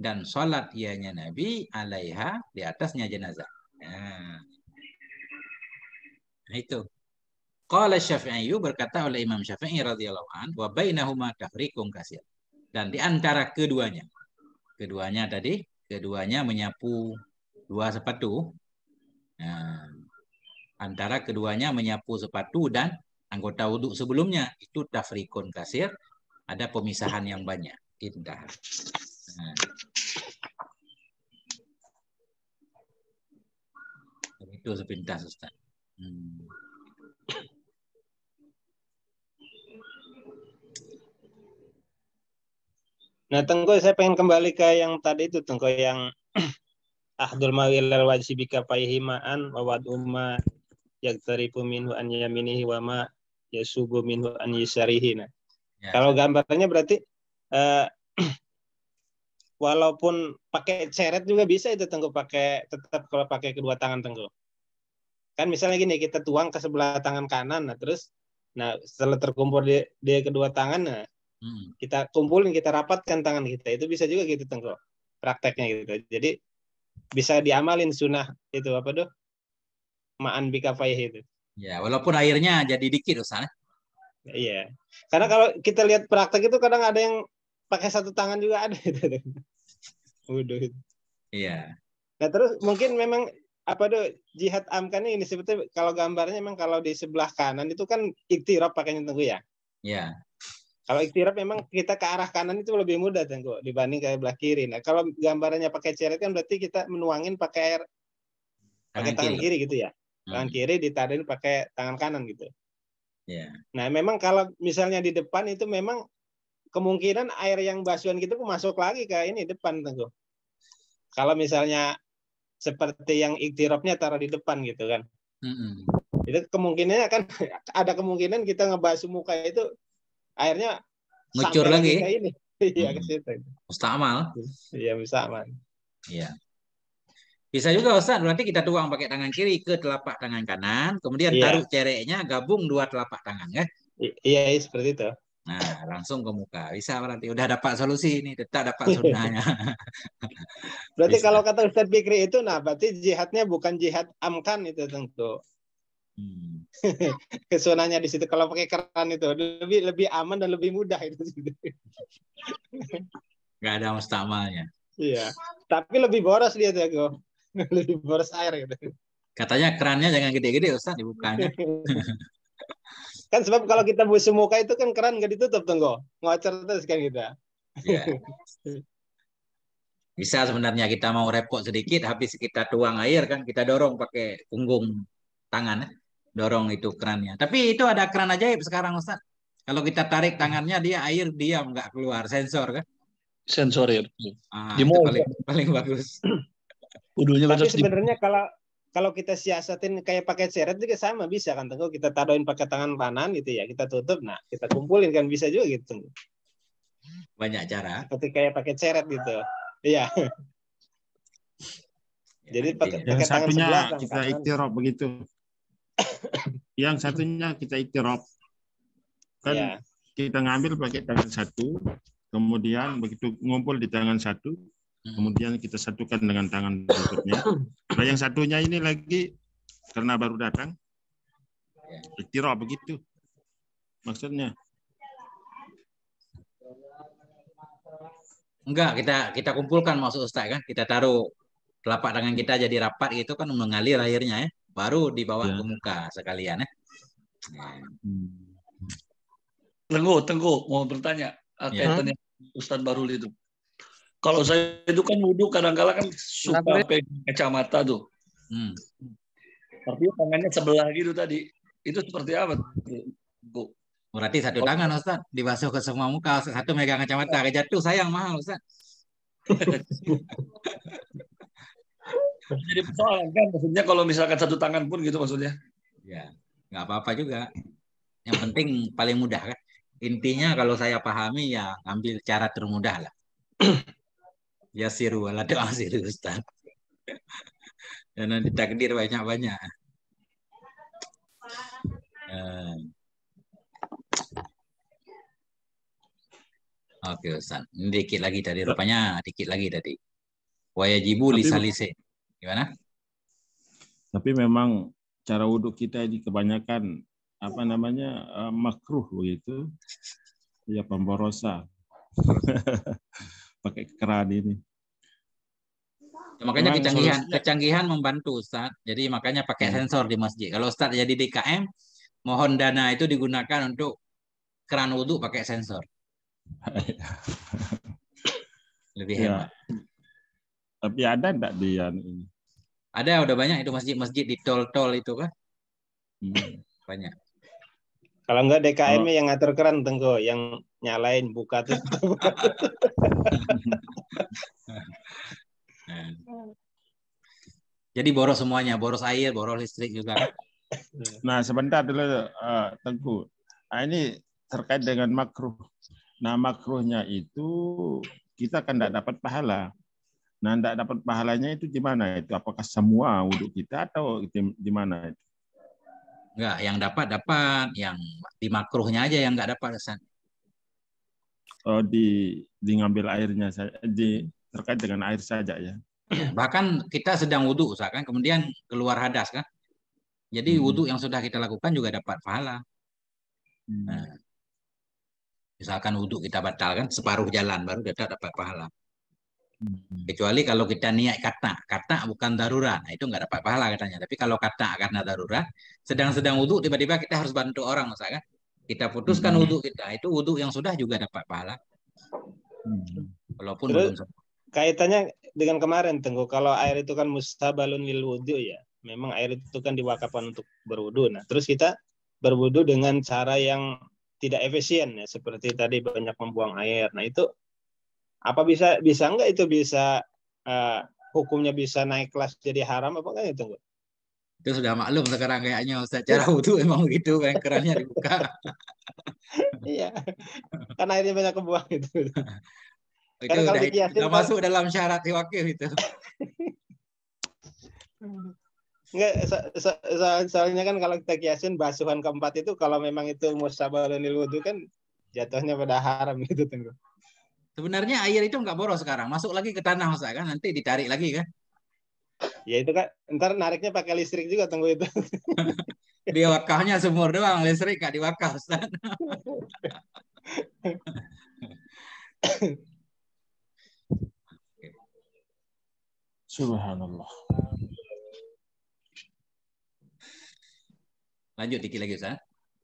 dan sholat ianya Nabi alaiha di atasnya jenazah. Ya. Nah, itu. kalau Syafi'i berkata oleh Imam Syafi'i radhiyallahu an wa bainahuma tafriqun kasir. Dan di antara keduanya. Keduanya tadi, keduanya menyapu dua sepatu. Nah, antara keduanya menyapu sepatu dan anggota wuduk sebelumnya itu tafrikun kasir ada pemisahan yang banyak indah nah. itu sepintas Ustaz Hmm. Nah, Tengku saya pengen kembali ke yang tadi itu Tengku yang ahdul mawilal wajibika paihimaan wa wad'uma yang minhu an yaminihi wa ma yasubu minhu an yisarihi. Nah. Ya. Kalau gambarnya berarti uh, walaupun pakai ceret juga bisa itu Tengku pakai tetap kalau pakai kedua tangan Tengku kan misalnya gini kita tuang ke sebelah tangan kanan nah terus nah setelah terkumpul di, di kedua tangan nah hmm. kita kumpulin kita rapatkan tangan kita itu bisa juga gitu tengkol prakteknya gitu jadi bisa diamalin sunnah itu apa tuh ma'an bikafayah itu ya walaupun airnya jadi dikit usahanya eh. iya karena kalau kita lihat praktek itu kadang ada yang pakai satu tangan juga ada gitu. Waduh. Iya. Nah terus mungkin memang apa tuh jihad amkan ini seperti kalau gambarnya memang kalau di sebelah kanan itu kan iktirab pakainya tunggu ya. Iya. Kalau iktirab memang kita ke arah kanan itu lebih mudah tunggu dibanding ke belah kiri. Nah kalau gambarnya pakai ceret kan berarti kita menuangin pakai air pakai tangan kiri. gitu ya. Hmm. Tangan kiri ditarik pakai tangan kanan gitu. Yeah. Nah memang kalau misalnya di depan itu memang kemungkinan air yang basuhan gitu masuk lagi ke ini depan tunggu. Kalau misalnya seperti yang iktirafnya taruh di depan gitu kan. Mm -hmm. Itu kemungkinannya kan ada kemungkinan kita ngebahas muka itu akhirnya ngecur lagi. Ini. Iya hmm. ke situ. Mustamal. Iya mustamal. Iya. Bisa juga Ustaz, nanti kita tuang pakai tangan kiri ke telapak tangan kanan, kemudian yeah. taruh cereknya gabung dua telapak tangan ya. I iya, seperti itu. Nah, langsung ke muka. Bisa berarti udah dapat solusi ini, tetap dapat sunnahnya. berarti Bisa. kalau kata Ustaz Fikri itu nah berarti jihadnya bukan jihad amkan itu tentu. Hmm. Kesunahnya di situ kalau pakai keran itu lebih lebih aman dan lebih mudah itu. Gak ada mustamalnya. Iya. Tapi lebih boros dia tuh aku. Lebih boros air gitu. Katanya kerannya jangan gede-gede Ustaz dibukanya. Kan sebab kalau kita busu muka itu kan keran nggak ditutup tunggu. Ngocer terus kan kita. Ya. Bisa sebenarnya kita mau repot sedikit, habis kita tuang air kan kita dorong pakai punggung tangan, eh. dorong itu kerannya. Tapi itu ada keran ajaib sekarang Ustaz. Kalau kita tarik tangannya dia air diam nggak keluar sensor kan? Sensor ya. Ah, paling, paling bagus. Udunya Tapi sebenarnya kalau kalau kita siasatin kayak pakai seret juga sama bisa kan tunggu kita taruhin pakai tangan kanan gitu ya kita tutup nah kita kumpulin kan bisa juga gitu banyak cara seperti kayak pakai seret gitu iya ya, jadi ya. pakai, yang pakai satunya sebelah, kan, kita ikirop begitu yang satunya kita ikirop kan ya. kita ngambil pakai tangan satu kemudian begitu ngumpul di tangan satu kemudian kita satukan dengan tangan berikutnya. Nah, yang satunya ini lagi karena baru datang, iktirah begitu. Maksudnya? Enggak, kita kita kumpulkan maksud Ustaz kan, kita taruh telapak tangan kita jadi rapat itu kan mengalir airnya ya, baru dibawa ya. ke muka sekalian ya. Tenggu, Tenggu mau bertanya ya. Ustaz Barul itu. Kalau saya itu kan wudhu kadang kadang kan suka pegang kacamata tuh. Hmm. Tapi tangannya sebelah gitu tadi. Itu seperti apa? Bu. Berarti satu tangan Ustaz, dibasuh ke semua muka, satu megang kacamata, jatuh sayang mahal Ustaz. Jadi persoalan kan maksudnya kalau misalkan satu tangan pun gitu maksudnya. Ya, nggak apa-apa juga. Yang penting paling mudah kan. Intinya kalau saya pahami ya ambil cara termudah lah ya Yasiru wala siru Ustaz. Karena takdir banyak-banyak. Uh. Oke okay, Ustaz. Ini dikit lagi tadi rupanya dikit lagi tadi. Wajibu lisalise. Gimana? Tapi memang cara wudhu kita ini kebanyakan apa namanya uh, makruh begitu. Ya pemborosan. pakai keran ini. Ya, makanya Memang kecanggihan solusinya. kecanggihan membantu Ustaz. Jadi makanya pakai ya. sensor di masjid. Kalau Ustaz jadi DKM, mohon dana itu digunakan untuk keran wudhu pakai sensor. Lebih ya. Tapi ada enggak di anu ini? Ada udah banyak itu masjid-masjid di tol-tol itu kan. Hmm. Banyak. Kalau enggak DKM oh. yang ngatur keran Tengko, yang nyalain buka tuh. Jadi boros semuanya, boros air, boros listrik juga. Nah sebentar dulu uh, eh, Tengku, Nah, ini terkait dengan makruh. Nah makruhnya itu kita kan tidak dapat pahala. Nah tidak dapat pahalanya itu gimana itu? Apakah semua wudhu kita atau gimana itu? Enggak, yang dapat dapat, yang di makruhnya aja yang nggak dapat uh, di, di ngambil airnya saja, di, terkait dengan air saja ya. Bahkan kita sedang wudhu, usahakan kemudian keluar hadas kan. Jadi hmm. wudhu yang sudah kita lakukan juga dapat pahala. Hmm. Nah, misalkan wudhu kita batalkan separuh jalan baru kita dapat pahala. Hmm. Kecuali kalau kita niat kata, kata bukan darurat, nah, itu nggak dapat pahala katanya. Tapi kalau kata karena darurat, sedang-sedang wudhu tiba-tiba kita harus bantu orang, misalkan kita putuskan hmm. wudhu kita. Itu wudhu yang sudah juga dapat pahala. Hmm. Walaupun Terus, belum kaitannya dengan kemarin tunggu kalau air itu kan mustabalun lil wudhu ya memang air itu kan diwakafkan untuk berwudhu. nah terus kita berwudhu dengan cara yang tidak efisien ya seperti tadi banyak membuang air nah itu apa bisa bisa enggak itu bisa uh, hukumnya bisa naik kelas jadi haram apa enggak itu ya, enggak itu sudah maklum sekarang kayaknya secara cara iya. wudhu emang gitu kan kerannya dibuka iya karena airnya banyak kebuang gitu itu karena udah, udah masuk dalam syarat wakil itu Enggak, so, so, so, soalnya kan kalau kita kiasin basuhan keempat itu kalau memang itu musabalunil wudhu kan jatuhnya pada haram gitu tunggu. Sebenarnya air itu nggak boros sekarang, masuk lagi ke tanah Ustaz kan, nanti ditarik lagi kan. Ya itu kan ntar nariknya pakai listrik juga tunggu itu. di wakafnya sumur doang listrik gak di wakaf. Subhanallah. Lanjut dikit lagi Ustaz.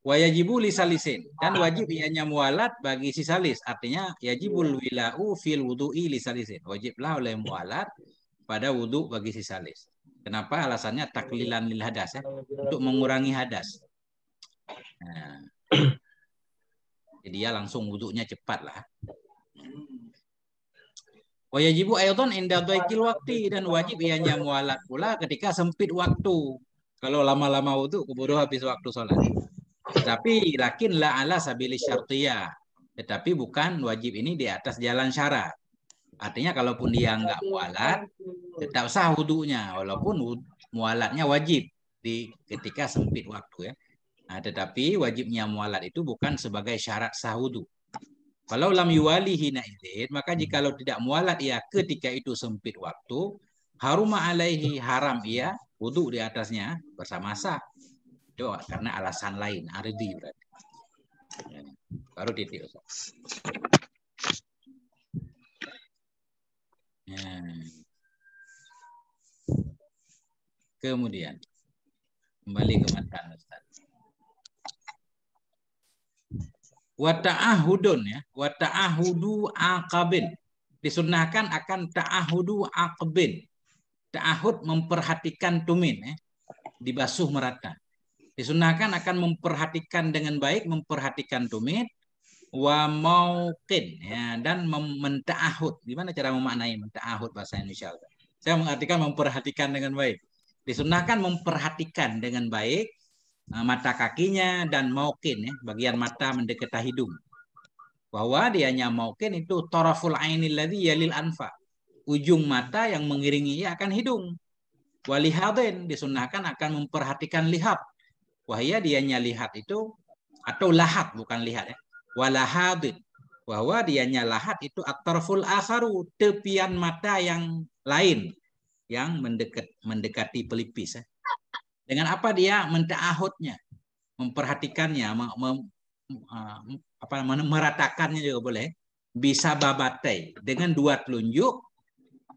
Wajibu lisalisin dan wajib ianya mualat bagi si salis. Artinya yajibul iya. wilau fil wudu'i lisalisin. Wajiblah oleh mualat pada wudhu bagi si salis. Kenapa? Alasannya taklilan lil hadas ya, iya. untuk mengurangi hadas. Nah, jadi dia ya langsung wudhunya cepat lah. Wajibu ayaton indah doikil waktu dan wajib ianya mualat pula ketika sempit waktu. Kalau lama-lama wudhu keburu habis waktu sholat. Tapi lakin la ala sabili syartiyah. Tetapi bukan wajib ini di atas jalan syarat. Artinya kalaupun dia nggak mualat, tetap sah wudhunya, walaupun mualatnya wajib di ketika sempit waktu ya. Nah, tetapi wajibnya mualat itu bukan sebagai syarat sah wudhu. Kalau lam yuwali hina idin, maka jikalau tidak mualat ia ya ketika itu sempit waktu, haruma alaihi haram ia wudhu di atasnya bersama sah. Itu karena alasan lain, ardi berarti. Ya, baru titik. Ustaz. Nah. Kemudian kembali ke matan Ustaz. Wa ta'ahudun ya, wa ta'ahudu aqabin. Disunahkan akan ta'ahudu aqbin. Ta'ahud memperhatikan tumin ya. Dibasuh merata. Disunahkan akan memperhatikan dengan baik, memperhatikan tumit, wa mauqin ya, dan menta'ahud. Gimana cara memaknai menta'ahud bahasa Indonesia? Saya mengartikan memperhatikan dengan baik. Disunahkan memperhatikan dengan baik eh, mata kakinya dan mauqin ya, bagian mata mendekati hidung. Bahwa dianya mauqin itu taraful ainil ladzi yalil anfa. Ujung mata yang mengiringi akan hidung. Walihadin disunahkan akan memperhatikan lihat. Wahya dianya lihat itu atau lahat bukan lihat ya walahad bahwa dianya lahat itu full akharu tepian mata yang lain yang mendekat mendekati pelipis eh. dengan apa dia mentaahudnya memperhatikannya mem, mem, apa meratakannya juga boleh eh. bisa babatai dengan dua telunjuk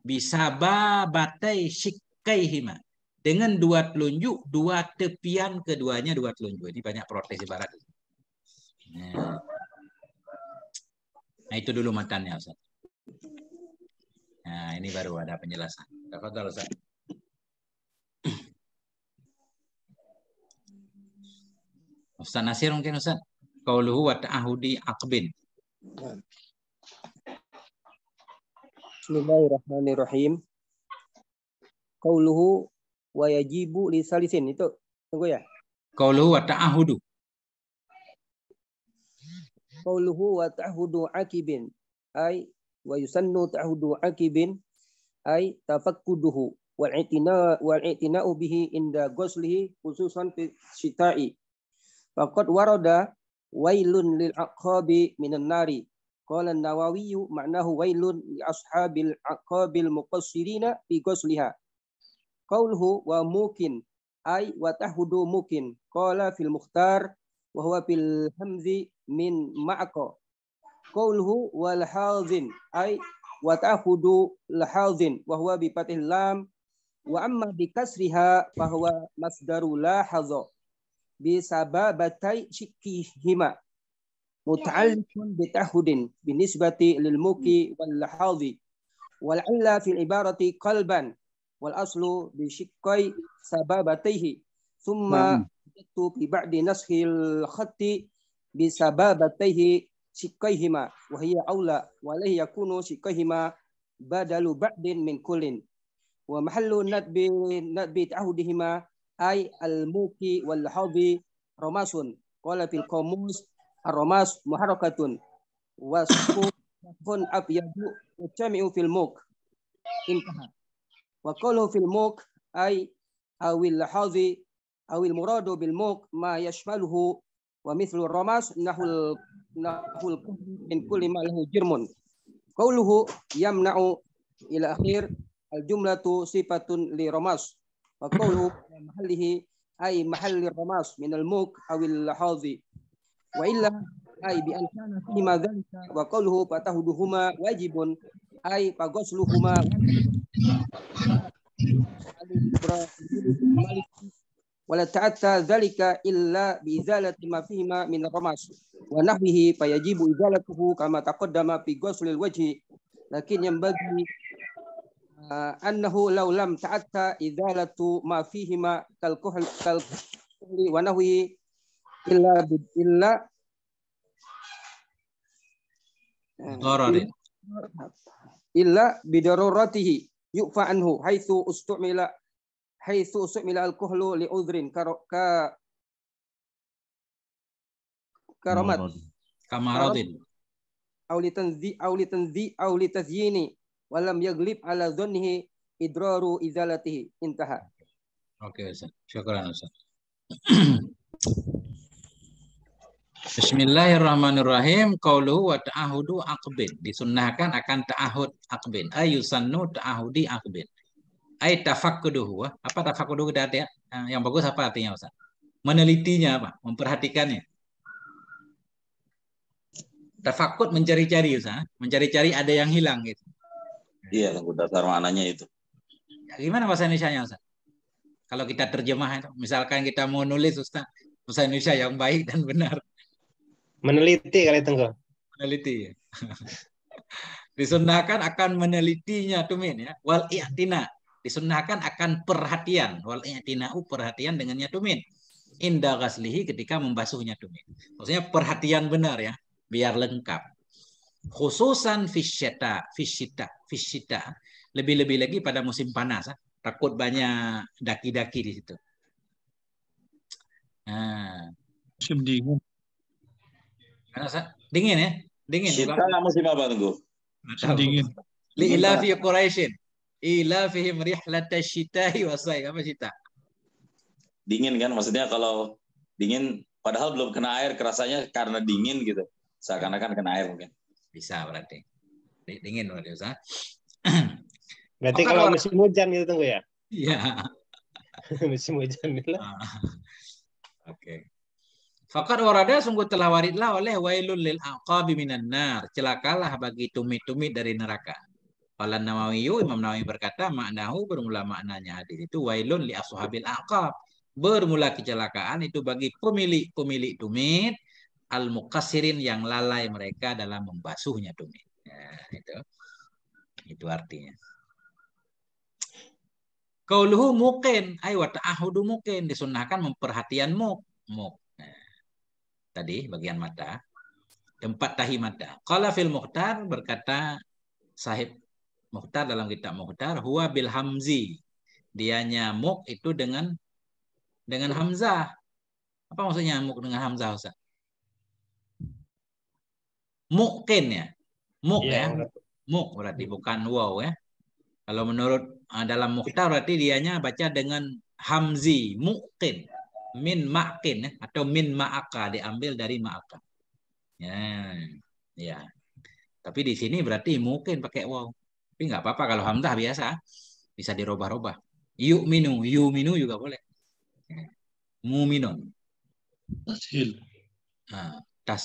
bisa babatai hima dengan dua telunjuk dua tepian keduanya dua telunjuk ini banyak protes di barat nah. Nah itu dulu makannya Ustaz. Nah ini baru ada penjelasan. Tafadhol Ustaz. Ustaz Nasir mungkin Ustaz. Qauluhu wa ta'ahudi aqbin. Bismillahirrahmanirrahim. Qauluhu wa yajibu li salisin. Itu tunggu ya. Qauluhu wa ta'ahudu qauluhu wa ta'hudu akibin ay wa yusannu ta'hudu akibin ay tafakkuduhu wal itina wal bihi inda goslihi khususan fi syita'i faqad warada wailun lil aqabi minan nari qala an-nawawi ma'nahu wailun li ashabil aqabil muqassirina fi ghusliha qauluhu wa mukin ay wa tahudu mukin qala fil mukhtar wa huwa hamzi من معك قوله والحاضن أي وتأخذ الحاضن وهو بفتح اللام وأما بكسرها فهو مصدر لاحظ بسبابتي شكهما متعلق بتعهد بالنسبة للموكي والحاضي ولعل في العبارة قلبا والأصل بشكي سبابتيه ثم نعم. في بعد نسخ الخط بسبابتيه شقيهما وهي أولى وله يكون شقيهما بدل بعد من كل ومحل ندب ندب تعهدهما أي الموكي والحوض رماس قال في القاموس الرماس محركة وسكون أبيض يجتمع في الموك انتهى وقوله في الموك أي أو الحوض أو المراد بالموك ما يشمله wa mithlu nahul nahul min kulli ma lahu jurmun qauluhu yamna'u ila akhir al jumlatu sifatun li romas. wa qauluhu mahallihi ay mahalli romas min al muk awil hazi wa illa ay bi an kana fi ma dhalika wa fatahuduhuma wajibun ay pagosluhuma wala ta'atta dzalika illa bi izalati ma fihi ma min ramas wa nahwihi fayajibu izalatuhu kama taqaddama fi ghuslil wajhi lakin yang bagi uh, annahu law lam ta'atta izalatu ma fihi ma kal kuhl kal wa nahwihi illa bi illa darari illa bi daruratihi yu'fa anhu haitsu ustumila haitsu su'mila al-kuhlu li udhrin ka karamat kamaradin aw li tanzi aw li tanzi aw li tazyini wa lam yaglib ala dhannihi idraru izalatihi intaha oke okay, Ustaz syukran Ustaz Bismillahirrahmanirrahim. Qauluhu wa ta'ahudu akbin. Disunnahkan akan ta'ahud akbin. Ayusannu ta'ahudi akbin ay tafakkuduhu. Ah. Apa tafakkuduhu artinya? ya? Yang bagus apa artinya Ustaz? Menelitinya apa? Memperhatikannya. Tafakkud mencari-cari Ustaz. Ah. Mencari-cari ada yang hilang gitu. Iya, lagu dasar mananya itu. Ya, gimana bahasa indonesia Ustaz? Kalau kita terjemah itu, misalkan kita mau nulis Ustaz, bahasa Indonesia yang baik dan benar. Meneliti kali tenggo. Meneliti. Ya. disunahkan akan menelitinya tumin ya wal i'tina Disunahkan akan perhatian. Wal i'tina'u perhatian dengan nyatumin Indah gaslihi ketika membasuh nyatumin Maksudnya perhatian benar ya. Biar lengkap. Khususan fisyita. Fisyita. Fisyita. Lebih-lebih lagi pada musim panas. Ah. Takut banyak daki-daki di situ. Nah. Musim dingin. Ah. Dingin ya? Dingin. kita musim apa tunggu dingin li Li'ilafi Quraisyin. Ila fihim rihlatasyita'i wasai. Apa cita? Dingin kan? Maksudnya kalau dingin, padahal belum kena air, kerasanya karena dingin gitu. Seakan-akan kena air mungkin. Bisa berarti. Dingin berarti Ustaz. Berarti kalau musim hujan gitu tunggu ya? Iya. musim hujan gitu. Ah. Oke. Okay. Fakat warada sungguh telah waridlah oleh wailul lil aqabi minan nar. Celakalah bagi tumit-tumit dari neraka. Qala Nawawi, Imam Nawawi berkata, maknahu bermula maknanya hadis itu wailun li ashabil aqab. Bermula kecelakaan itu bagi pemilik-pemilik tumit al mukasirin yang lalai mereka dalam membasuhnya tumit. Ya, itu. Itu artinya. Kauluhu mungkin, ayo ta'ahudu mungkin disunahkan memperhatian muk. muk. Nah, tadi bagian mata tempat tahi mata. Kalau fil muhtar berkata sahib Mukhtar dalam kitab Muhtar huwa bil hamzi. dianya muk itu dengan dengan hamzah. Apa maksudnya muk dengan hamzah, Ustaz? Mungkin ya. Muk iya, ya. Muk berarti bukan wow ya. Kalau menurut ah, dalam Muhtar berarti dianya baca dengan hamzi, mungkin min makin ya. atau min ma'aka diambil dari ma'aka. Ya. Ya. Tapi di sini berarti mungkin pakai wow. Tapi nggak apa-apa kalau hamzah biasa bisa dirubah-rubah. Yuk minu, yu minu juga boleh. minu. Tashil. tas,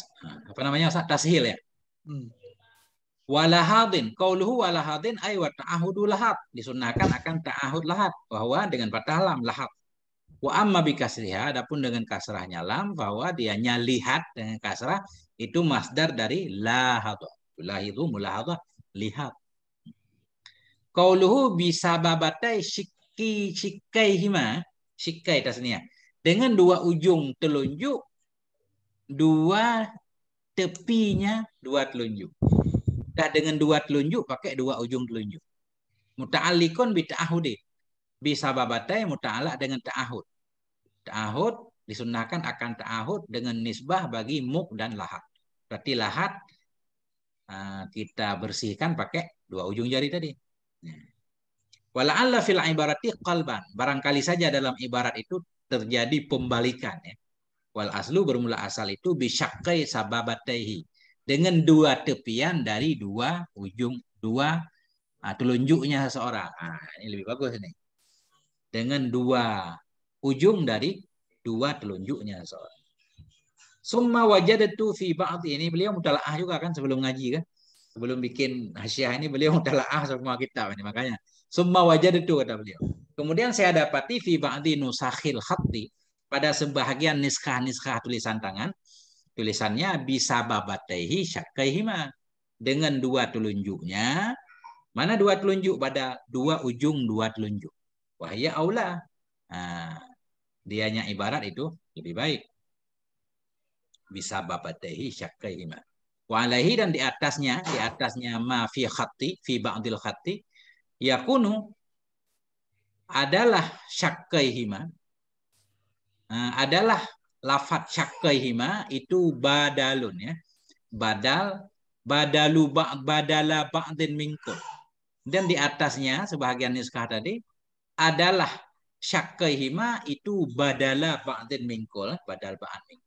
apa namanya? Tashil ya. Hmm. Walahadin, kauluhu walahadin ay wa ta'ahudu lahat. Disunahkan akan ta'ahud lahat. Bahwa dengan patah lam lahat. Wa amma bi kasriha, adapun dengan kasrahnya lam, bahwa dia nyalihat dengan kasrah, itu masdar dari lahat. Lahidu mulahadah, lihat bisa babatai bisababatai shikai hima Shikai tasnia Dengan dua ujung telunjuk, dua tepinya dua telunjuk. Dah dengan dua telunjuk pakai dua ujung telunjuk. Muta'allikun bi bisa babatai muta'ala dengan ta'ahud. Ta'ahud disunahkan akan ta'ahud dengan nisbah bagi muk dan lahat. Berarti lahat ah, kita bersihkan pakai dua ujung jari tadi. Wala'alla fil ibarati qalban. Barangkali saja dalam ibarat itu terjadi pembalikan ya. Wal aslu bermula asal itu bisyakkai sababatehi. Dengan dua tepian dari dua ujung dua uh, telunjuknya seseorang. Ah, ini lebih bagus nih. Dengan dua ujung dari dua telunjuknya seseorang. Summa wajadatu fi ba'd ini beliau mutalaah juga kan sebelum ngaji kan sebelum bikin hasyiah ini beliau ah semua kitab ini makanya summa itu kata beliau. Kemudian saya dapati fi ba'di nusakhil hati pada sebahagian niskah-niskah tulisan tangan tulisannya bisa babataihi syakaihima dengan dua telunjuknya mana dua telunjuk pada dua ujung dua telunjuk wahya aula nah, dianya ibarat itu lebih baik bisa babataihi syakaihima Wa dan di atasnya, di atasnya ma fi khatti, fi ba'dil khatti, yakunu adalah hima, adalah lafat hima itu badalun ya. Badal, badalu ba, badala ba'din minkum. Dan di atasnya sebahagian niskah tadi adalah hima itu badala ba'din mingkul, badal ba'din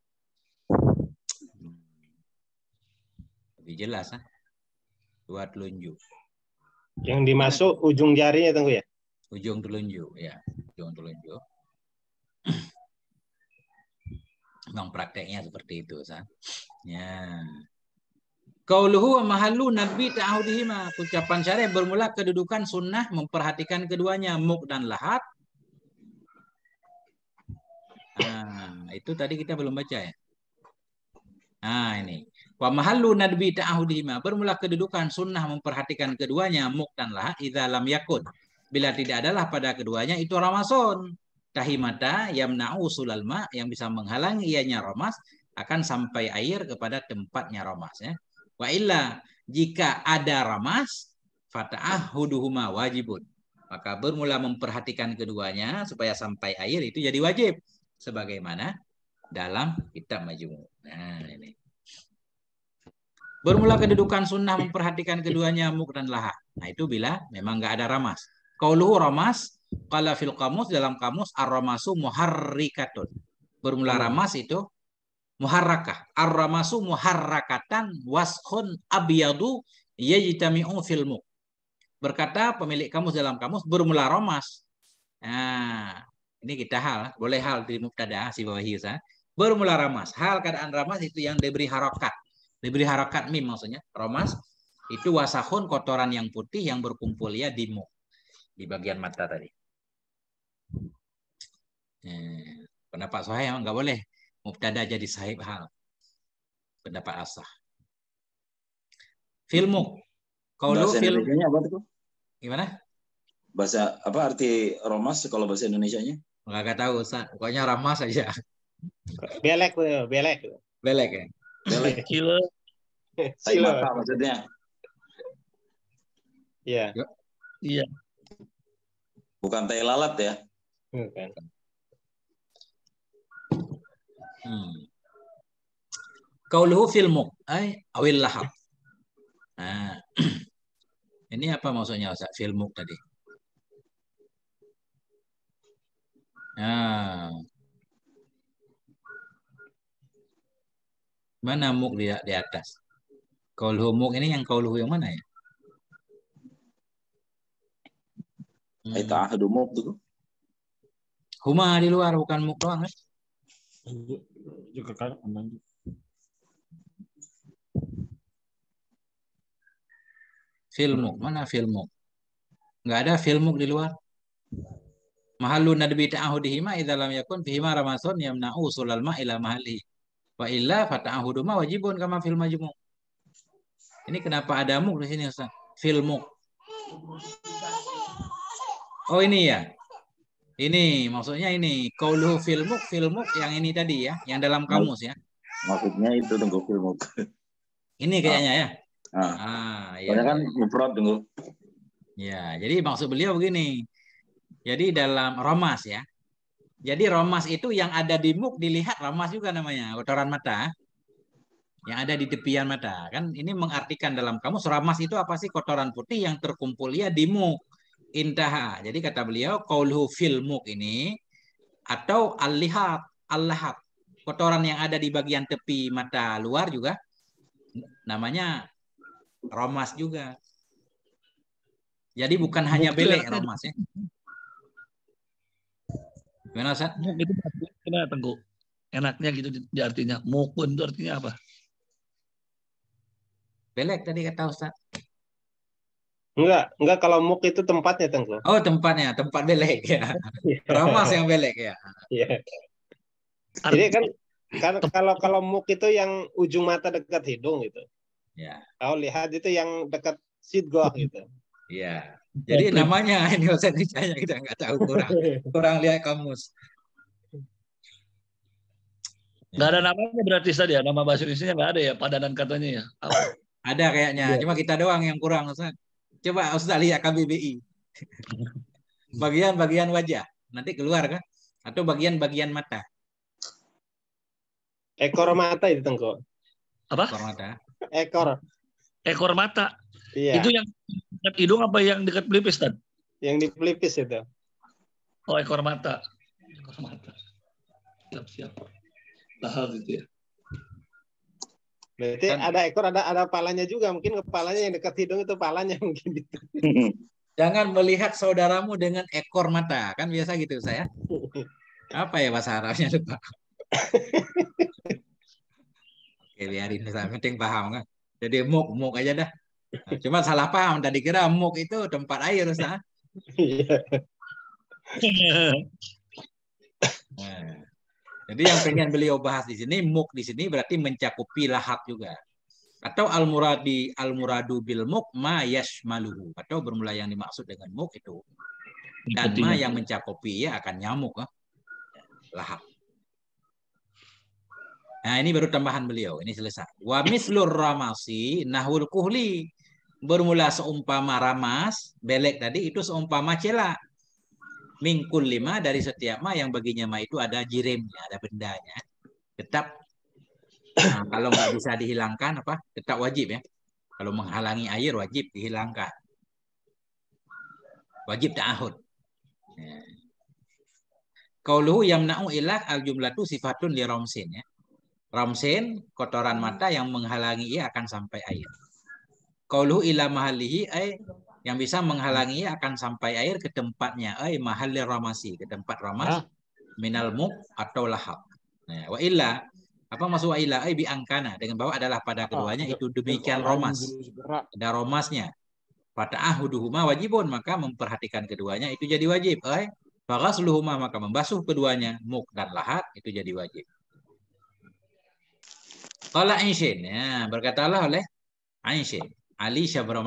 Lebih jelas, ah. Dua telunjuk. Yang dimasuk ujung jarinya tunggu ya? Ujung telunjuk, ya. Ujung telunjuk. Memang prakteknya seperti itu, sah. Ya. Kauluhu wa mahallu nabi Ma. Ucapan syariah bermula kedudukan sunnah memperhatikan keduanya. Muk dan lahat. Nah, itu tadi kita belum baca ya. Nah, ini. Wa mahallu nadbi ta'ahudihima. Bermula kedudukan sunnah memperhatikan keduanya muktanlah dan lah idza lam yakun. Bila tidak adalah pada keduanya itu ramason. Tahimata yamna'u sulalma yang bisa menghalangi ianya ramas akan sampai air kepada tempatnya ramas ya. Wa illa jika ada ramas fata'ahuduhuma wajibun. Maka bermula memperhatikan keduanya supaya sampai air itu jadi wajib sebagaimana dalam kitab majmu. Nah, ini. Bermula kedudukan sunnah memperhatikan keduanya muk dan laha. Nah itu bila memang nggak ada ramas. Kauluhu ramas, kala fil kamus dalam kamus arramasu muharrikatun. Bermula hmm. ramas itu muharrakah. Arramasu muharrakatan waskun abiyadu fil muk. Berkata pemilik kamus dalam kamus bermula ramas. Nah, ini kita hal, boleh hal di mubtada si bawahi Bermula ramas. Hal keadaan ramas itu yang diberi harokat diberi harakat mim maksudnya romas itu wasahun kotoran yang putih yang berkumpul ya di mu di bagian mata tadi. hmm. pendapat saya emang nggak boleh mubtada jadi sahib hal. Pendapat asah. Filmu. lu film. Apa itu? Gimana? Bahasa apa arti romas kalau bahasa nya Enggak gak tahu, Ustaz. Pokoknya ramas aja. Belek, belek. Belek ya. Belek. Silo. Iya. maksudnya. Iya. Yeah. Iya. Yeah. Bukan tai lalat ya? Bukan. Hmm. Kauluhu fil ay awil lahab. Nah. Ini apa maksudnya Ustaz? Fil tadi. Nah. Mana muk di, di atas? Kalau humuk ini yang kaul yang mana ya? Hmm. Aita ahadu tuh. Huma di luar bukan muk doang kan? Juga kan aman. Filmu, mana filmu? Enggak ada filmu di luar. Mahalu nadbi hima idza lam yakun hima ramason yamna'u sulal ma ila mahali. Wa illa ma wajibun kama fil majmu'. Ini kenapa ada muk di sini Ustaz? Filmuk. Oh ini ya. Ini maksudnya ini kaulu film filmuk yang ini tadi ya, yang dalam kamus ya. Maksudnya itu tunggu filmuk. Ini kayaknya ya. Ah, ah ya. kan mufrad tunggu. Ya, jadi maksud beliau begini. Jadi dalam romas ya. Jadi romas itu yang ada di muk dilihat romas juga namanya, kotoran mata yang ada di tepian mata. Kan ini mengartikan dalam kamu seramas itu apa sih kotoran putih yang terkumpul ya di muk. Intaha. Jadi kata beliau kaulhu fil muk ini atau al-lihab, Kotoran yang ada di bagian tepi mata luar juga namanya romas juga. Jadi bukan hanya belek romas ya. Gimana Ustaz? Muk itu Enaknya gitu artinya. Mukun itu artinya apa? Belek tadi kata Ustaz. Enggak, enggak kalau muk itu tempatnya, Tengku. Oh, tempatnya, tempat belek ya. Iya. Ramas yang belek ya. Iya. Jadi kan kan kalau kalau muk itu yang ujung mata dekat hidung gitu. Ya. Kalau lihat itu yang dekat sidgoh gitu. Iya. Jadi namanya ini bahasa Indonesia kita nggak tahu kurang kurang lihat kamus. Nggak ada namanya berarti tadi ya nama bahasa Indonesia nggak ada ya padanan katanya ya. Ada kayaknya, Ya. cuma kita doang yang kurang Ustaz. Coba Ustaz lihat KBBI. Bagian-bagian wajah, nanti keluar kan? Atau bagian-bagian mata. Ekor mata itu Tengko. Apa? Ekor mata. Ekor. Ekor mata. Iya. Itu yang dekat hidung apa yang dekat pelipis Tad? Yang di pelipis itu. Oh, ekor mata. Ekor mata. Siap-siap. Tahap gitu ya. Berarti kan, ada ekor, ada ada palanya juga. Mungkin kepalanya yang dekat hidung itu palanya mungkin gitu. Hmm. Jangan melihat saudaramu dengan ekor mata, kan biasa gitu saya. Apa ya bahasa Arabnya lupa. Oke, biarin saya penting paham kan. Jadi muk muk aja dah. Nah, cuma salah paham tadi kira muk itu tempat air Ustaz. Iya. Nah, jadi yang pengen beliau bahas di sini muk di sini berarti mencakupi lahap juga. Atau al muradi al muradu bil muk ma yashmaluhu atau bermula yang dimaksud dengan muk itu dan ma yang mencakupi ya akan nyamuk lah. Eh. lahap. Nah, ini baru tambahan beliau. Ini selesai. Wa mislur ramasi nahul kuhli. Bermula seumpama ramas, belek tadi itu seumpama cela mingkul lima dari setiap ma yang baginya ma itu ada jiremnya, ada bendanya. Tetap nah, kalau nggak bisa dihilangkan apa? Tetap wajib ya. Kalau menghalangi air wajib dihilangkan. Wajib ta'ahud. Ya. Kauluhu yamna'u ilah al jumlatu sifatun li romsin ya. Romsin kotoran mata yang menghalangi ia akan sampai air. Kauluhu ila mahalihi ay yang bisa menghalangi akan sampai air ke tempatnya ai mahalli ramasi ke tempat ramas ah. minal muk atau lahab nah, wa illa apa maksud wa illa ai bi angkana dengan bahwa adalah pada ah, keduanya itu demikian romas ada romasnya ahuduhuma wajibun maka memperhatikan keduanya itu jadi wajib ai faghasluhuma maka membasuh keduanya muk dan lahat itu jadi wajib Qala Ainshin. Ya, berkatalah oleh Ainshin. Ali Syabra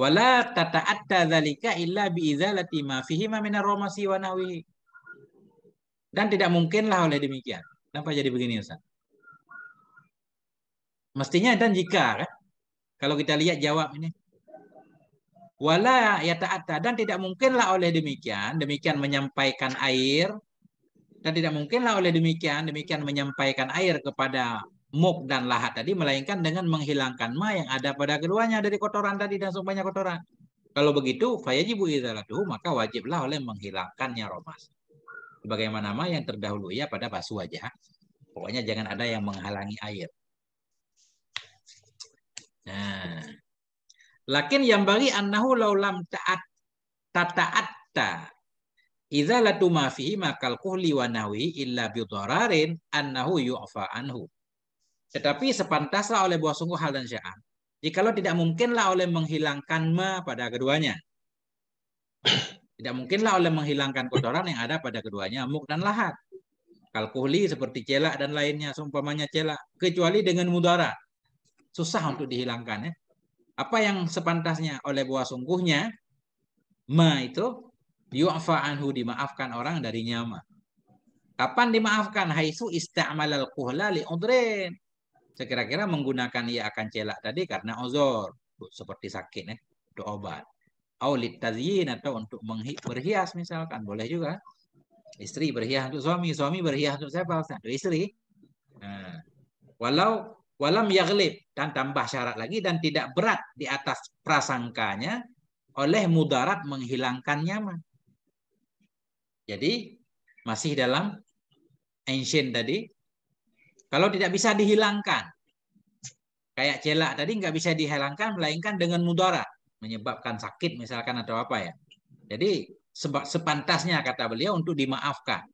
Wala tata'atta dzalika illa bi izalati ma fihi ma romasi wa nahwihi. Dan tidak mungkinlah oleh demikian. Kenapa jadi begini Ustaz? Mestinya dan jika kan? Kalau kita lihat jawab ini. Wala yata'atta dan tidak mungkinlah oleh demikian, demikian menyampaikan air dan tidak mungkinlah oleh demikian, demikian menyampaikan air kepada muk dan lahat tadi melainkan dengan menghilangkan ma yang ada pada keduanya dari kotoran tadi dan sebanyak kotoran. Kalau begitu fayajibu izalatuhu maka wajiblah oleh menghilangkannya romas. Sebagaimana ma yang terdahulu ya pada basuh aja. Pokoknya jangan ada yang menghalangi air. Nah, lakin yang bagi annahu laulam taat tataatta izalatu ma fihi makal kuhli wa nawi illa bi dararin annahu yu'fa anhu tetapi sepantaslah oleh buah sungguh hal dan sya'an. Jikalau tidak mungkinlah oleh menghilangkan ma pada keduanya. Tidak mungkinlah oleh menghilangkan kotoran yang ada pada keduanya, muk dan lahat. Kalkuhli seperti celak dan lainnya, seumpamanya celak. Kecuali dengan mudara. Susah untuk dihilangkan. Ya. Apa yang sepantasnya oleh buah sungguhnya, ma itu, yu'fa anhu dimaafkan orang dari nyama. Kapan dimaafkan? Haisu al kuhla li'udrin. Sekira-kira menggunakan ia akan celak tadi karena ozor. Seperti sakit ya. Untuk obat. Aulit tazyin atau untuk berhias misalkan. Boleh juga. Istri berhias untuk suami. Suami berhias untuk siapa? Untuk istri. Nah. Walau walam yaglib. Dan tambah syarat lagi. Dan tidak berat di atas prasangkanya. Oleh mudarat menghilangkan nyaman. Jadi masih dalam ancient tadi kalau tidak bisa dihilangkan, kayak celak tadi nggak bisa dihilangkan, melainkan dengan mudarat, menyebabkan sakit misalkan atau apa ya. Jadi sepantasnya kata beliau untuk dimaafkan,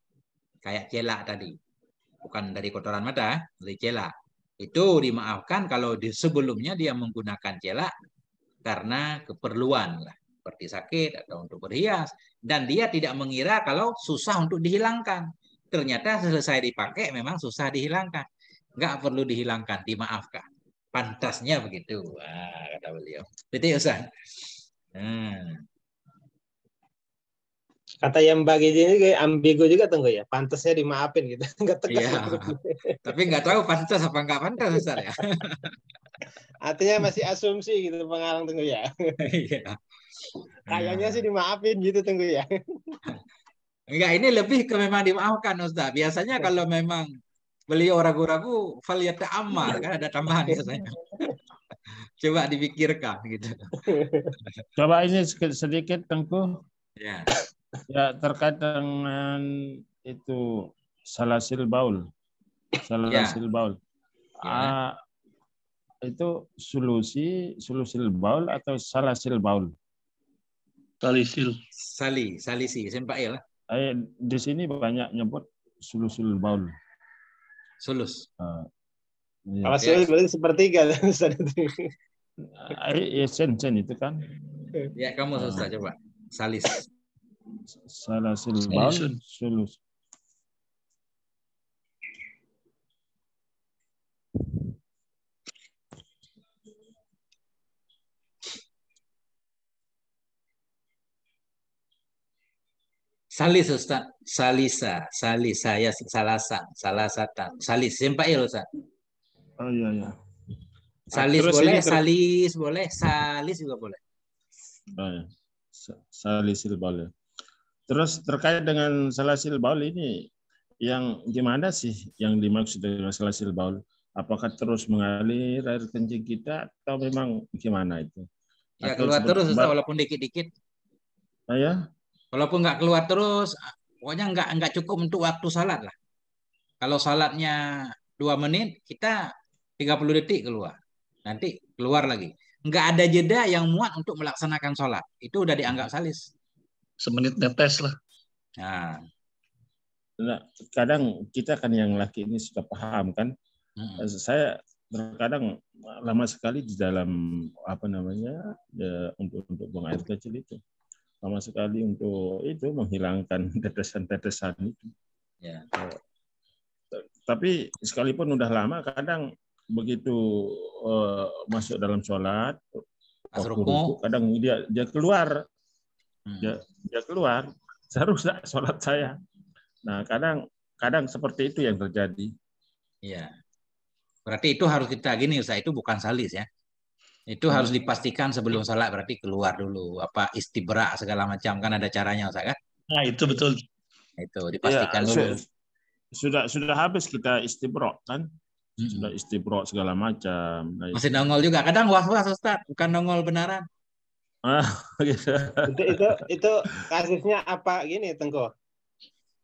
kayak celak tadi, bukan dari kotoran mata, dari celak. Itu dimaafkan kalau di sebelumnya dia menggunakan celak karena keperluan lah seperti sakit atau untuk berhias dan dia tidak mengira kalau susah untuk dihilangkan ternyata selesai dipakai memang susah dihilangkan. Nggak perlu dihilangkan, dimaafkan. Pantasnya begitu, Wah, kata beliau. Betul ya, Ustaz? Hmm. Kata yang bagi ini kayak ambigu juga tunggu ya. Pantasnya dimaafin gitu. Enggak tegas. Iya. Tapi nggak tahu pantas apa enggak pantas Ustaz ya. Artinya masih asumsi gitu pengarang tunggu ya. Iya. Kayaknya sih dimaafin gitu tunggu ya. Enggak, ini lebih ke memang dimaafkan Ustaz. Biasanya ya. kalau memang beliau ragu-ragu, fal amal iya. kan ada tambahan biasanya. Coba dipikirkan gitu. Coba ini sedikit, sedikit Tengku. Ya. Ya terkait dengan itu salasil baul. Salasil ya. baul. Ya. Uh, itu solusi solusil baul atau salasil baul? Salisil. Sali, salisi, sempak ya lah eh, di sini banyak nyebut sulusul baul. Sulus. Uh, Kalau sulus berarti sepertiga. Eh, iya, sen, sen itu kan. Ya, kamu susah coba. Salis. Salasul baul, sulus. Salis Ustaz, salisa, ya, salis saya salasa, salasatan, salis ya Ustaz. Oh iya iya. Ah, salis Terus boleh, salis boleh, salis juga boleh. Baik. Oh, iya. Salisil bali. Terus terkait dengan salasil baul ini yang gimana sih yang dimaksud dengan salasil baul? Apakah terus mengalir air kencing kita atau memang gimana itu? Ya keluar terus walaupun dikit-dikit. Ah, ya? Walaupun nggak keluar terus, ah, pokoknya nggak nggak cukup untuk waktu salat lah. Kalau salatnya dua menit, kita 30 detik keluar. Nanti keluar lagi. Nggak ada jeda yang muat untuk melaksanakan sholat. Itu udah dianggap hmm. salis. Semenit netes lah. Nah. nah. kadang kita kan yang laki ini sudah paham kan. Hmm. Eh, saya terkadang lama sekali di dalam apa namanya ya, untuk untuk buang air kecil itu sama sekali untuk itu menghilangkan tetesan-tetesan itu. Ya. Tapi sekalipun udah lama, kadang begitu uh, masuk dalam sholat, ruku, kadang dia dia keluar, hmm. dia, dia keluar, seharusnya sholat saya. Nah kadang kadang seperti itu yang terjadi. Iya. Berarti itu harus kita gini, saya itu bukan salis ya itu hmm. harus dipastikan sebelum sholat berarti keluar dulu apa istibra segala macam kan ada caranya Ustaz kan? Nah itu betul. Itu dipastikan ya, dulu. Sudah sudah habis kita istibra kan? Hmm. Sudah istibra segala macam. Nah, Masih nongol juga. Kadang was-was Ustaz, bukan nongol benaran. Ah, gitu. itu, itu itu kasusnya apa gini Tengko?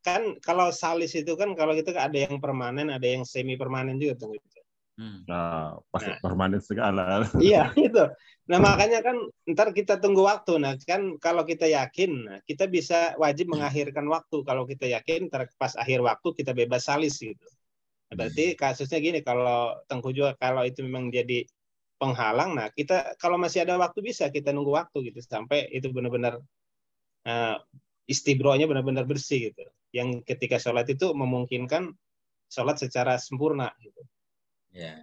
Kan kalau salis itu kan kalau gitu kan ada yang permanen, ada yang semi permanen juga Tengko. Hmm. Nah, pasti nah. permanen segala. Iya, itu. Nah, makanya kan ntar kita tunggu waktu. Nah, kan kalau kita yakin, nah, kita bisa wajib hmm. mengakhirkan waktu. Kalau kita yakin, ntar pas akhir waktu kita bebas salis gitu. Nah, hmm. Berarti kasusnya gini, kalau Tengku juga kalau itu memang jadi penghalang, nah kita kalau masih ada waktu bisa kita nunggu waktu gitu sampai itu benar-benar uh, eh, istibronya benar-benar bersih gitu. Yang ketika sholat itu memungkinkan sholat secara sempurna gitu. Ya.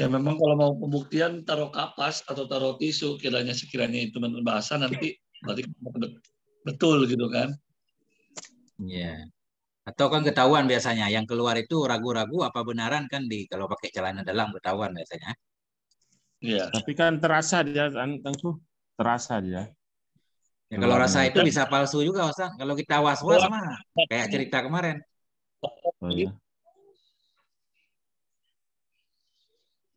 Ya memang kalau mau pembuktian taruh kapas atau taruh tisu kiranya sekiranya itu menurut bahasa nanti berarti betul gitu kan. Ya, Atau kan ketahuan biasanya yang keluar itu ragu-ragu apa benaran kan di kalau pakai celana dalam ketahuan biasanya. Iya. Tapi kan terasa dia tentu kan, kan, terasa dia. Ya, kalau rasa itu bisa palsu juga, Ustaz. Kalau kita was-was mah kayak cerita kemarin. Oh, ya.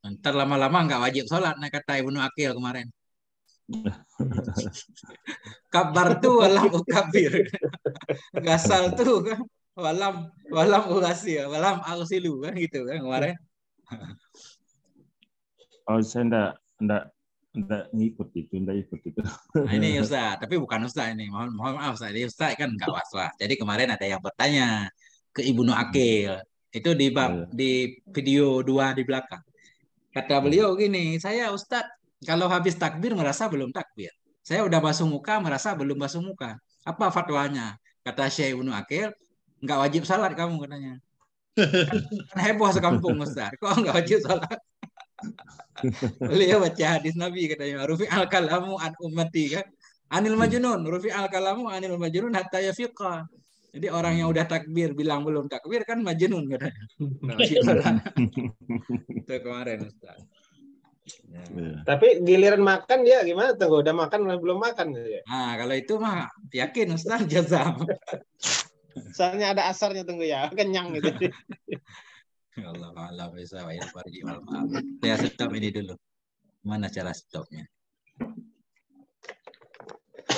Ntar lama-lama nggak wajib sholat, nak kata Ibnu Akil kemarin. Kabar tuh walam ukabir. Gasal tuh kan walam walam uhasil, walam ausilu kan gitu kan kemarin. Oh, saya enggak enggak enggak ngikut itu, enggak ikut itu. Nah, ini Ustaz, tapi bukan Ustaz ini. Mohon mohon maaf Ustaz, ini Ustaz kan enggak was-was. Jadi kemarin ada yang bertanya, ke Ibnu Akil. Itu di bab iya. di video dua di belakang. Kata iya. beliau gini, saya Ustadz kalau habis takbir merasa belum takbir. Saya udah basuh muka merasa belum basuh muka. Apa fatwanya? Kata Syekh Ibnu Akil, nggak wajib salat kamu katanya. Kan heboh sekampung Ustaz. Kok nggak wajib salat? Beliau baca hadis Nabi katanya, "Rufi al kalamu an ummati" kan. Anil majnun, rufi al kalamu anil majnun hatta yafiqa. Jadi orang yang udah takbir bilang belum takbir kan majnun katanya. Nah, itu kemarin Ustaz. Ya. Iya. Tapi giliran makan dia gimana tuh? Udah makan belum makan ya? Nah, kalau itu mah yakin Ustaz jazam. Soalnya ada asarnya tunggu ya, kenyang gitu. ya Allah Allah bisa malam. Ya stop ini dulu. Mana cara stopnya?